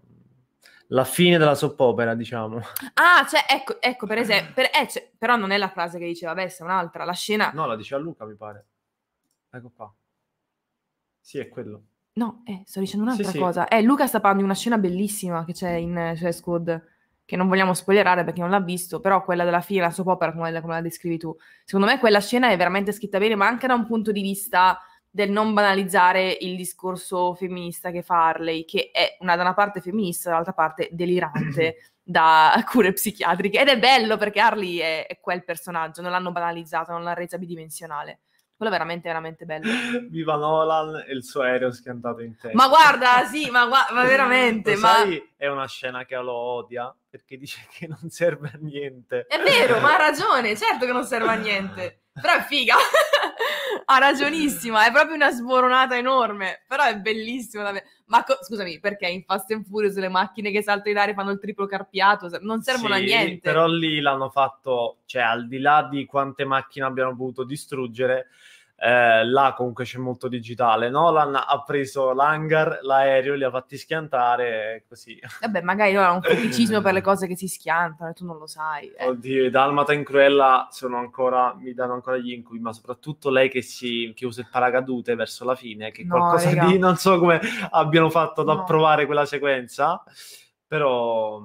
la fine della soppopera, diciamo. Ah, cioè, ecco, ecco per esempio, per, eh, cioè, però non è la frase che diceva Bess, è un'altra, la scena... No, la diceva Luca, mi pare. Ecco qua. Sì, è quello. No, eh, sto dicendo un'altra sì, cosa. Eh, Luca sta parlando di una scena bellissima che c'è in Suicide cioè, Squad, che non vogliamo spoilerare perché non l'ha visto, però quella della fine, la soppopera, come, come la descrivi tu. Secondo me quella scena è veramente scritta bene, ma anche da un punto di vista del non banalizzare il discorso femminista che fa Harley, che è una, da una parte femminista, dall'altra parte delirante da cure psichiatriche. Ed è bello perché Harley è, è quel personaggio, non l'hanno banalizzato, non l'ha resa bidimensionale. Quello è veramente, veramente bello. Viva Nolan e il suo aereo schiantato in testa. Ma guarda, sì, ma, gua- ma veramente. ma... Sai, è una scena che lo odia perché dice che non serve a niente. È vero, ma ha ragione, certo che non serve a niente. Però è figa ha ragionissima, è proprio una sboronata enorme, però è bellissimo. ma co- scusami, perché in Fast and Furious le macchine che saltano in aria fanno il triplo carpiato, non servono sì, a niente. Però lì l'hanno fatto, cioè al di là di quante macchine abbiamo potuto distruggere, eh, là comunque c'è molto digitale. Nolan ha preso l'hangar, l'aereo, li ha fatti schiantare così. Vabbè, magari ora un criticismo per le cose che si schiantano e tu non lo sai. Eh. Oddio, Dalmata in Cruella sono ancora, mi danno ancora gli incubi, ma soprattutto lei che, si, che usa il paracadute verso la fine, che no, qualcosa raga. di non so come abbiano fatto ad no. approvare quella sequenza, però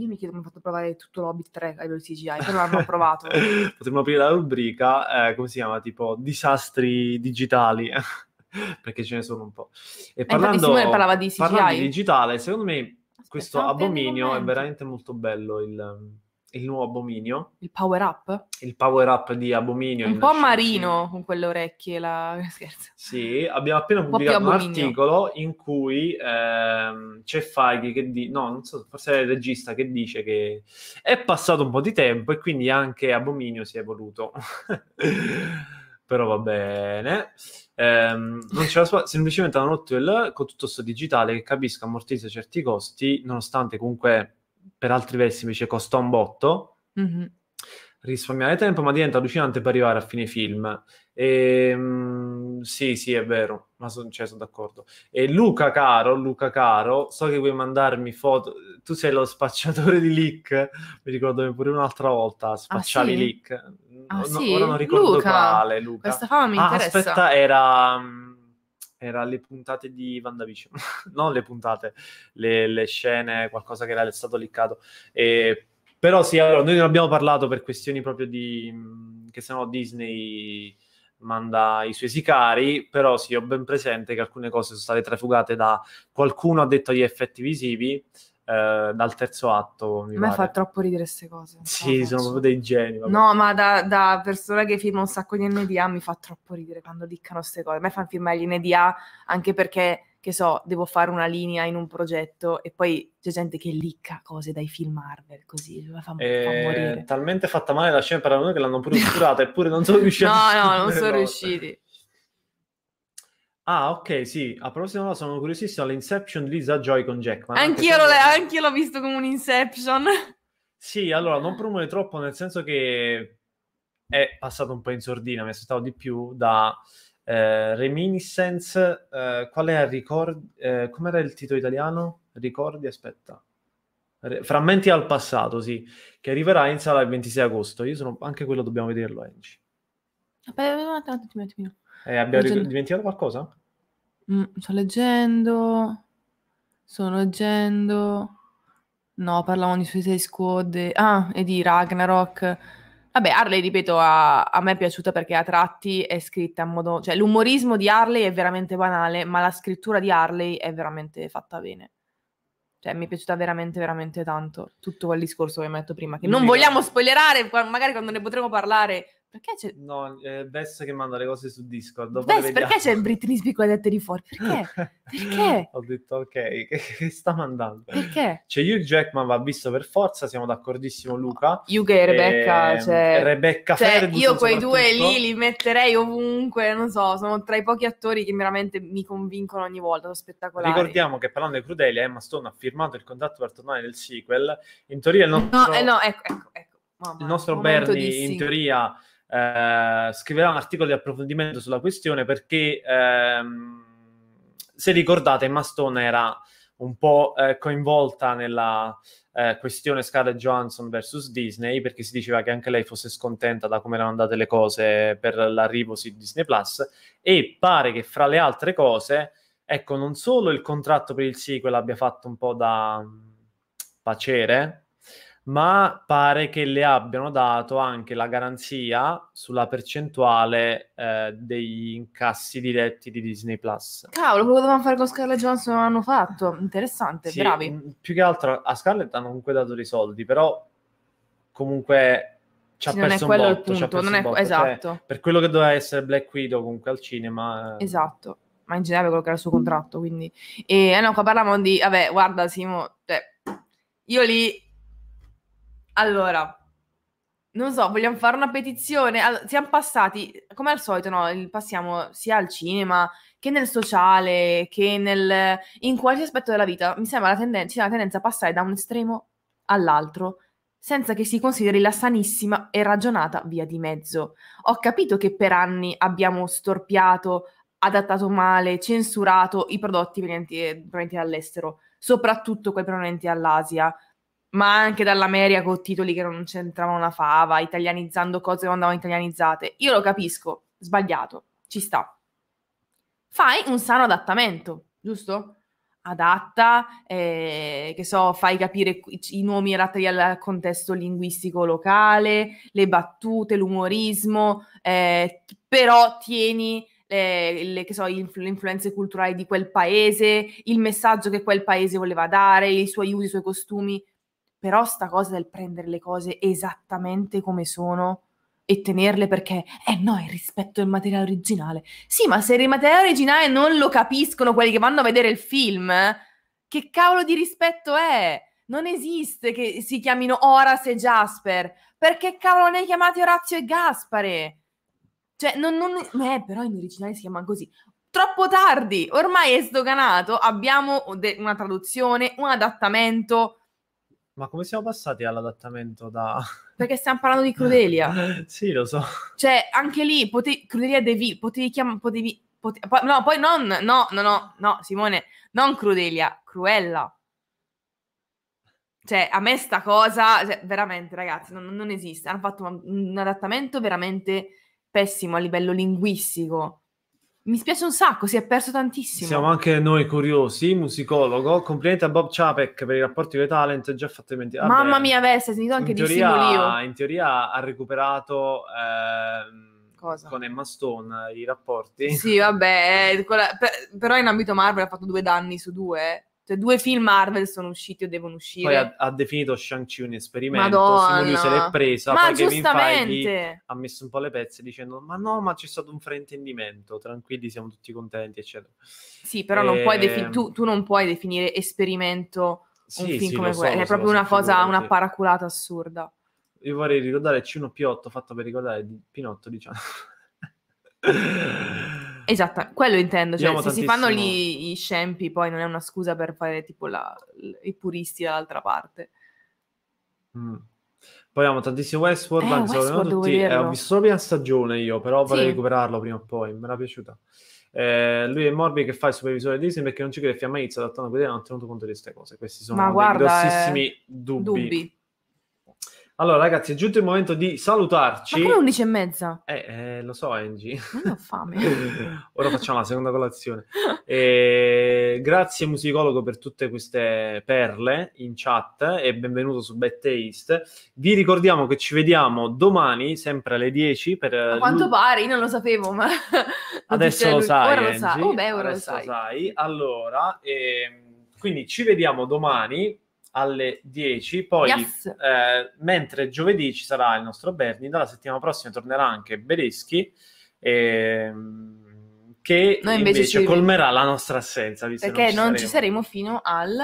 io mi chiedo come hanno fatto provare tutto l'Hobbit 3 ai loro CGI, però l'hanno provato. Potremmo aprire la rubrica, eh, come si chiama, tipo disastri digitali, perché ce ne sono un po'. E parlando, eh, parlava di CGI. Parlando di digitale, secondo me Aspetta, questo abominio è veramente molto bello il il nuovo abominio. Il power up? Il power up di abominio. Un po' marino con quelle orecchie, la... scherzo. Sì, abbiamo appena pubblicato un, articolo in cui ehm, c'è Faghi che dice, no, non so, forse è il regista che dice che è passato un po' di tempo e quindi anche abominio si è evoluto. Però va bene. Ehm, non c'è la sua, semplicemente hanno rotto il con tutto questo digitale che capisca ammortizza certi costi, nonostante comunque per altri versi invece costò un botto, mm-hmm. risparmiare tempo, ma diventa allucinante per arrivare a fine film. E, ehm, mh, sì, sì, è vero, ma son, cioè, sono d'accordo. E Luca Caro, Luca Caro, so che vuoi mandarmi foto, tu sei lo spacciatore di leak, mi ricordo pure un'altra volta, spacciavi ah, sì? leak. Ah, no, sì? Ora non ricordo Luca. quale, Luca. Questa fama mi ah, interessa. Aspetta, era... Mm, era le puntate di WandaVision, non le puntate, le, le, scene, qualcosa che era stato liccato. E, però sì, allora, noi non abbiamo parlato per questioni proprio di... che sennò Disney manda i suoi sicari, però sì, ho ben presente che alcune cose sono state trafugate da qualcuno ha detto agli effetti visivi, eh, dal terzo atto. Mi a me fa troppo ridere queste cose. Sì, sono proprio dei geni. Vabbè. No, ma da, da, persona che firma un sacco di NDA mi fa troppo ridere quando diccano queste cose. A me fanno firmare gli NDA anche perché che so, devo fare una linea in un progetto e poi c'è gente che licca cose dai film Marvel, così, cioè, fa, fa eh, morire. Talmente fatta male la scena per la che l'hanno pure curata eppure non sono riusciti. no, no, non sono riusciti. Ah, ok, sì. A proposito, no, sono curiosissimo. L'Inception Lisa Joy con Jackman. Anch'io, anche... l'ho, anch'io l'ho visto come un Inception. Sì, allora, non promuove troppo, nel senso che è passato un po' in sordina, mi è stato di più da eh, Reminiscence. Eh, qual è il ricordo? Eh, com'era il titolo italiano? Ricordi, aspetta. Re- Frammenti al passato, sì, che arriverà in sala il 26 agosto. Io sono anche quello, dobbiamo vederlo, Angie. Aspetta, un attimo, un attimo. Eh, abbiamo ric- dimenticato qualcosa? Mm, sto leggendo, sto leggendo. No, parlavamo di Suicide Squad e... ah, e di Ragnarok. Vabbè, Harley, ripeto, a, a me è piaciuta perché a tratti è scritta in modo... Cioè, l'umorismo di Harley è veramente banale, ma la scrittura di Harley è veramente fatta bene. Cioè, mi è piaciuta veramente, veramente tanto tutto quel discorso che mi hai detto prima. Che non vogliamo spoilerare, magari quando ne potremo parlare perché c'è... No, è Bess che manda le cose su Discord. Dopo Bess, perché c'è Britney Speak qua dentro di fuori? Perché? Perché? Ho detto, ok, che, che sta mandando? Perché? C'è Hugh Jackman, va visto per forza, siamo d'accordissimo Luca. Hugh e Rebecca, ehm, cioè, e... cioè... Rebecca cioè, Ferguson, Io quei due lì li metterei ovunque, non so, sono tra i pochi attori che veramente mi convincono ogni volta, sono spettacolari. Ricordiamo che parlando di Crudeli, Emma Stone ha firmato il contratto per tornare nel sequel. In teoria il nostro... No, eh, no, ecco, ecco, ecco. Mamma, il nostro Bernie, in teoria eh, scriverà un articolo di approfondimento sulla questione perché, ehm, se ricordate, Mastone era un po' eh, coinvolta nella eh, questione Scarlett Johansson versus Disney perché si diceva che anche lei fosse scontenta da come erano andate le cose per l'arrivo su Disney Plus e pare che fra le altre cose ecco non solo il contratto per il sequel abbia fatto un po' da pacere mm, ma pare che le abbiano dato anche la garanzia sulla percentuale eh, degli incassi diretti di Disney Plus. Cavolo, quello che dovevano fare con Scarlett Johansson l'hanno fatto, interessante, sì, bravi. Mm, più che altro a Scarlett hanno comunque dato dei soldi, però comunque ci ha perso non è quello botto, il punto, non è botto, cioè, esatto. Cioè, per quello che doveva essere Black Widow comunque al cinema. Eh... Esatto. Ma in generale quello che era il suo contratto, quindi... E eh no, qua parlavamo di... Vabbè, guarda Simo, cioè, io lì allora, non so, vogliamo fare una petizione? All- siamo passati, come al solito, no? passiamo sia al cinema che nel sociale, che nel, in qualsiasi aspetto della vita. Mi sembra la tendenza, la tendenza a passare da un estremo all'altro senza che si consideri la sanissima e ragionata via di mezzo. Ho capito che per anni abbiamo storpiato, adattato male, censurato i prodotti provenienti dall'estero, soprattutto quelli provenienti dall'Asia, ma anche dall'America con titoli che non c'entravano una fava, italianizzando cose che non andavano italianizzate. Io lo capisco, sbagliato, ci sta. Fai un sano adattamento, giusto? Adatta, eh, che so, fai capire i nomi adattati al contesto linguistico locale, le battute, l'umorismo, eh, però tieni eh, le, le, so, influ- le, influenze culturali di quel paese, il messaggio che quel paese voleva dare, i suoi usi, i suoi costumi però sta cosa del prendere le cose esattamente come sono e tenerle perché, eh no, è rispetto al materiale originale. Sì, ma se il materiale originale non lo capiscono quelli che vanno a vedere il film, che cavolo di rispetto è? Non esiste che si chiamino Horace e Jasper, perché cavolo ne hai chiamati Orazio e Gaspare? Cioè, non, non... Eh, però in originale si chiamano così troppo tardi, ormai è sdoganato, abbiamo una traduzione, un adattamento, ma come siamo passati all'adattamento da... Perché stiamo parlando di Crudelia. sì, lo so. Cioè, anche lì, pote... Crudelia Devi, potevi chiamare... Potevi... Pote... No, poi non... No, no, no, no, Simone, non Crudelia, Cruella. Cioè, a me sta cosa... Cioè, veramente, ragazzi, non, non esiste. Hanno fatto un adattamento veramente pessimo a livello linguistico. Mi spiace un sacco, si è perso tantissimo. Siamo anche noi curiosi, musicologo. Complimenti a Bob Chapek per i rapporti con i talent già fatti mentire. Mamma mia, avesse sentito anche di Simolio. In teoria ha recuperato eh, Cosa? con Emma Stone eh, i rapporti. Sì, vabbè, eh, quella, per, però in ambito Marvel ha fatto due danni su due. Eh. Cioè, due film Marvel sono usciti o devono uscire. Poi ha, ha definito Shang-Chi un esperimento. Madonna. Lui se l'è presa. Ma giustamente. ha messo un po' le pezze dicendo: Ma no, ma c'è stato un fraintendimento. Tranquilli, siamo tutti contenti, eccetera. Sì, però e... non puoi defin- ehm tu, tu non puoi definire esperimento un film sì, come quello. So, è proprio so, una cosa, una paraculata assurda. Io vorrei ricordare C1 Piotto fatto per ricordare Pinotto, diciamo. Esatto, quello intendo. Cioè, se si fanno gli, gli, scempi, poi non è una scusa per fare tipo la, i puristi dall'altra parte. Mm. Poi abbiamo tantissimo Westworld, eh, anzi, Westworld tutti, eh, ho visto solo prima stagione io, però vorrei sì. recuperarlo prima o poi, mi era piaciuta. Eh, lui è Morbi che fa il supervisore di Disney perché non ci crede che Fiamma Izza adattando e non ha tenuto conto di queste cose. Questi sono Ma guarda, grossissimi eh, dubbi. dubbi. Allora, ragazzi, è giunto il momento di salutarci. Ma è 11 e mezza? Eh, eh lo so, Angie. Non ho fame. Ora facciamo la seconda colazione. Eh, grazie, musicologo, per tutte queste perle in chat e benvenuto su Bad Taste. Vi ricordiamo che ci vediamo domani, sempre alle 10. Per a eh, quanto l... pare, io non lo sapevo, ma... Adesso lo sai, Ora lo sai. Oh, beh, ora Adesso lo sai. sai. Allora, eh, quindi ci vediamo domani alle 10. Poi, yes. eh, mentre giovedì ci sarà il nostro Berni, dalla settimana prossima tornerà anche Bedeschi, Ehm, che Noi invece, invece colmerà la nostra assenza perché non, ci, non saremo. ci, saremo. fino al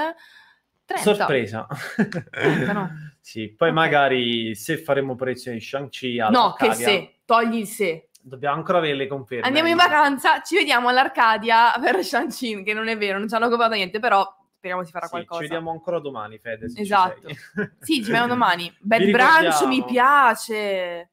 30. Sorpresa. sì, poi okay. magari se faremo proiezione di Shang-Chi No, che se, togli il se. Dobbiamo ancora avere le conferme. Andiamo in vacanza, ci vediamo all'Arcadia per Shang-Chi, che non è vero, non ci hanno copiato niente, però speriamo si farà sì, qualcosa. Ci vediamo ancora domani, Fede. esatto. Ci sì, ci vediamo domani. Bad brunch mi piace.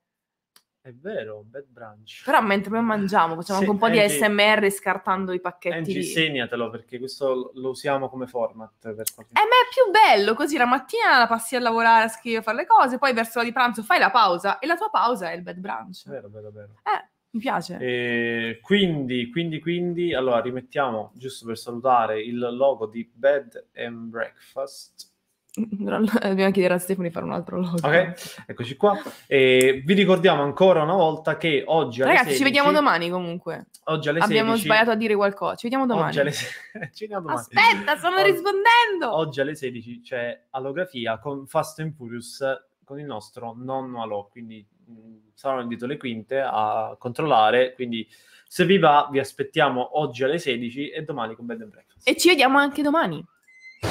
È vero, bad brunch. Però mentre noi mangiamo, facciamo sì, anche un po' Angie, di ASMR scartando i pacchetti. Angie, segnatelo perché questo lo usiamo come format. Per qualche... Eh, ma è più bello così la mattina la passi a lavorare, a scrivere, a fare le cose, poi verso la di pranzo fai la pausa e la tua pausa è il bad brunch. Vero, vero, vero. Eh. Mi piace. E quindi, quindi, quindi, allora rimettiamo, giusto per salutare, il logo di Bed and Breakfast. Dobbiamo chiedere a Stefano di fare un altro logo. Ok, eccoci qua. E vi ricordiamo ancora una volta che oggi Ragazzi, 16... ci vediamo domani comunque. Oggi alle Abbiamo sbagliato a dire qualcosa. Ci vediamo domani. Oggi alle... ci vediamo domani. Aspetta, stanno oggi... rispondendo! Oggi alle 16 c'è allografia con Fast and Furious con il nostro nonno Alò, quindi Mm, saranno in dietro le quinte a controllare, quindi se vi va vi aspettiamo oggi alle 16 e domani con Bed and Breakfast. E ci vediamo anche domani.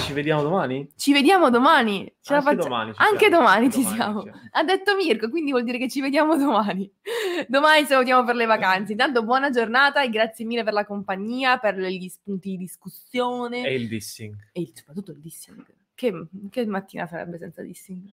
Ci vediamo domani? Ci vediamo domani. Ce anche domani ci anche siamo. domani ci siamo. siamo. Ha detto Mirko, quindi vuol dire che ci vediamo domani. Domani salutiamo per le vacanze. Intanto buona giornata e grazie mille per la compagnia, per gli spunti di discussione. E il dissing. E il, soprattutto il dissing. Che, che mattina sarebbe senza dissing?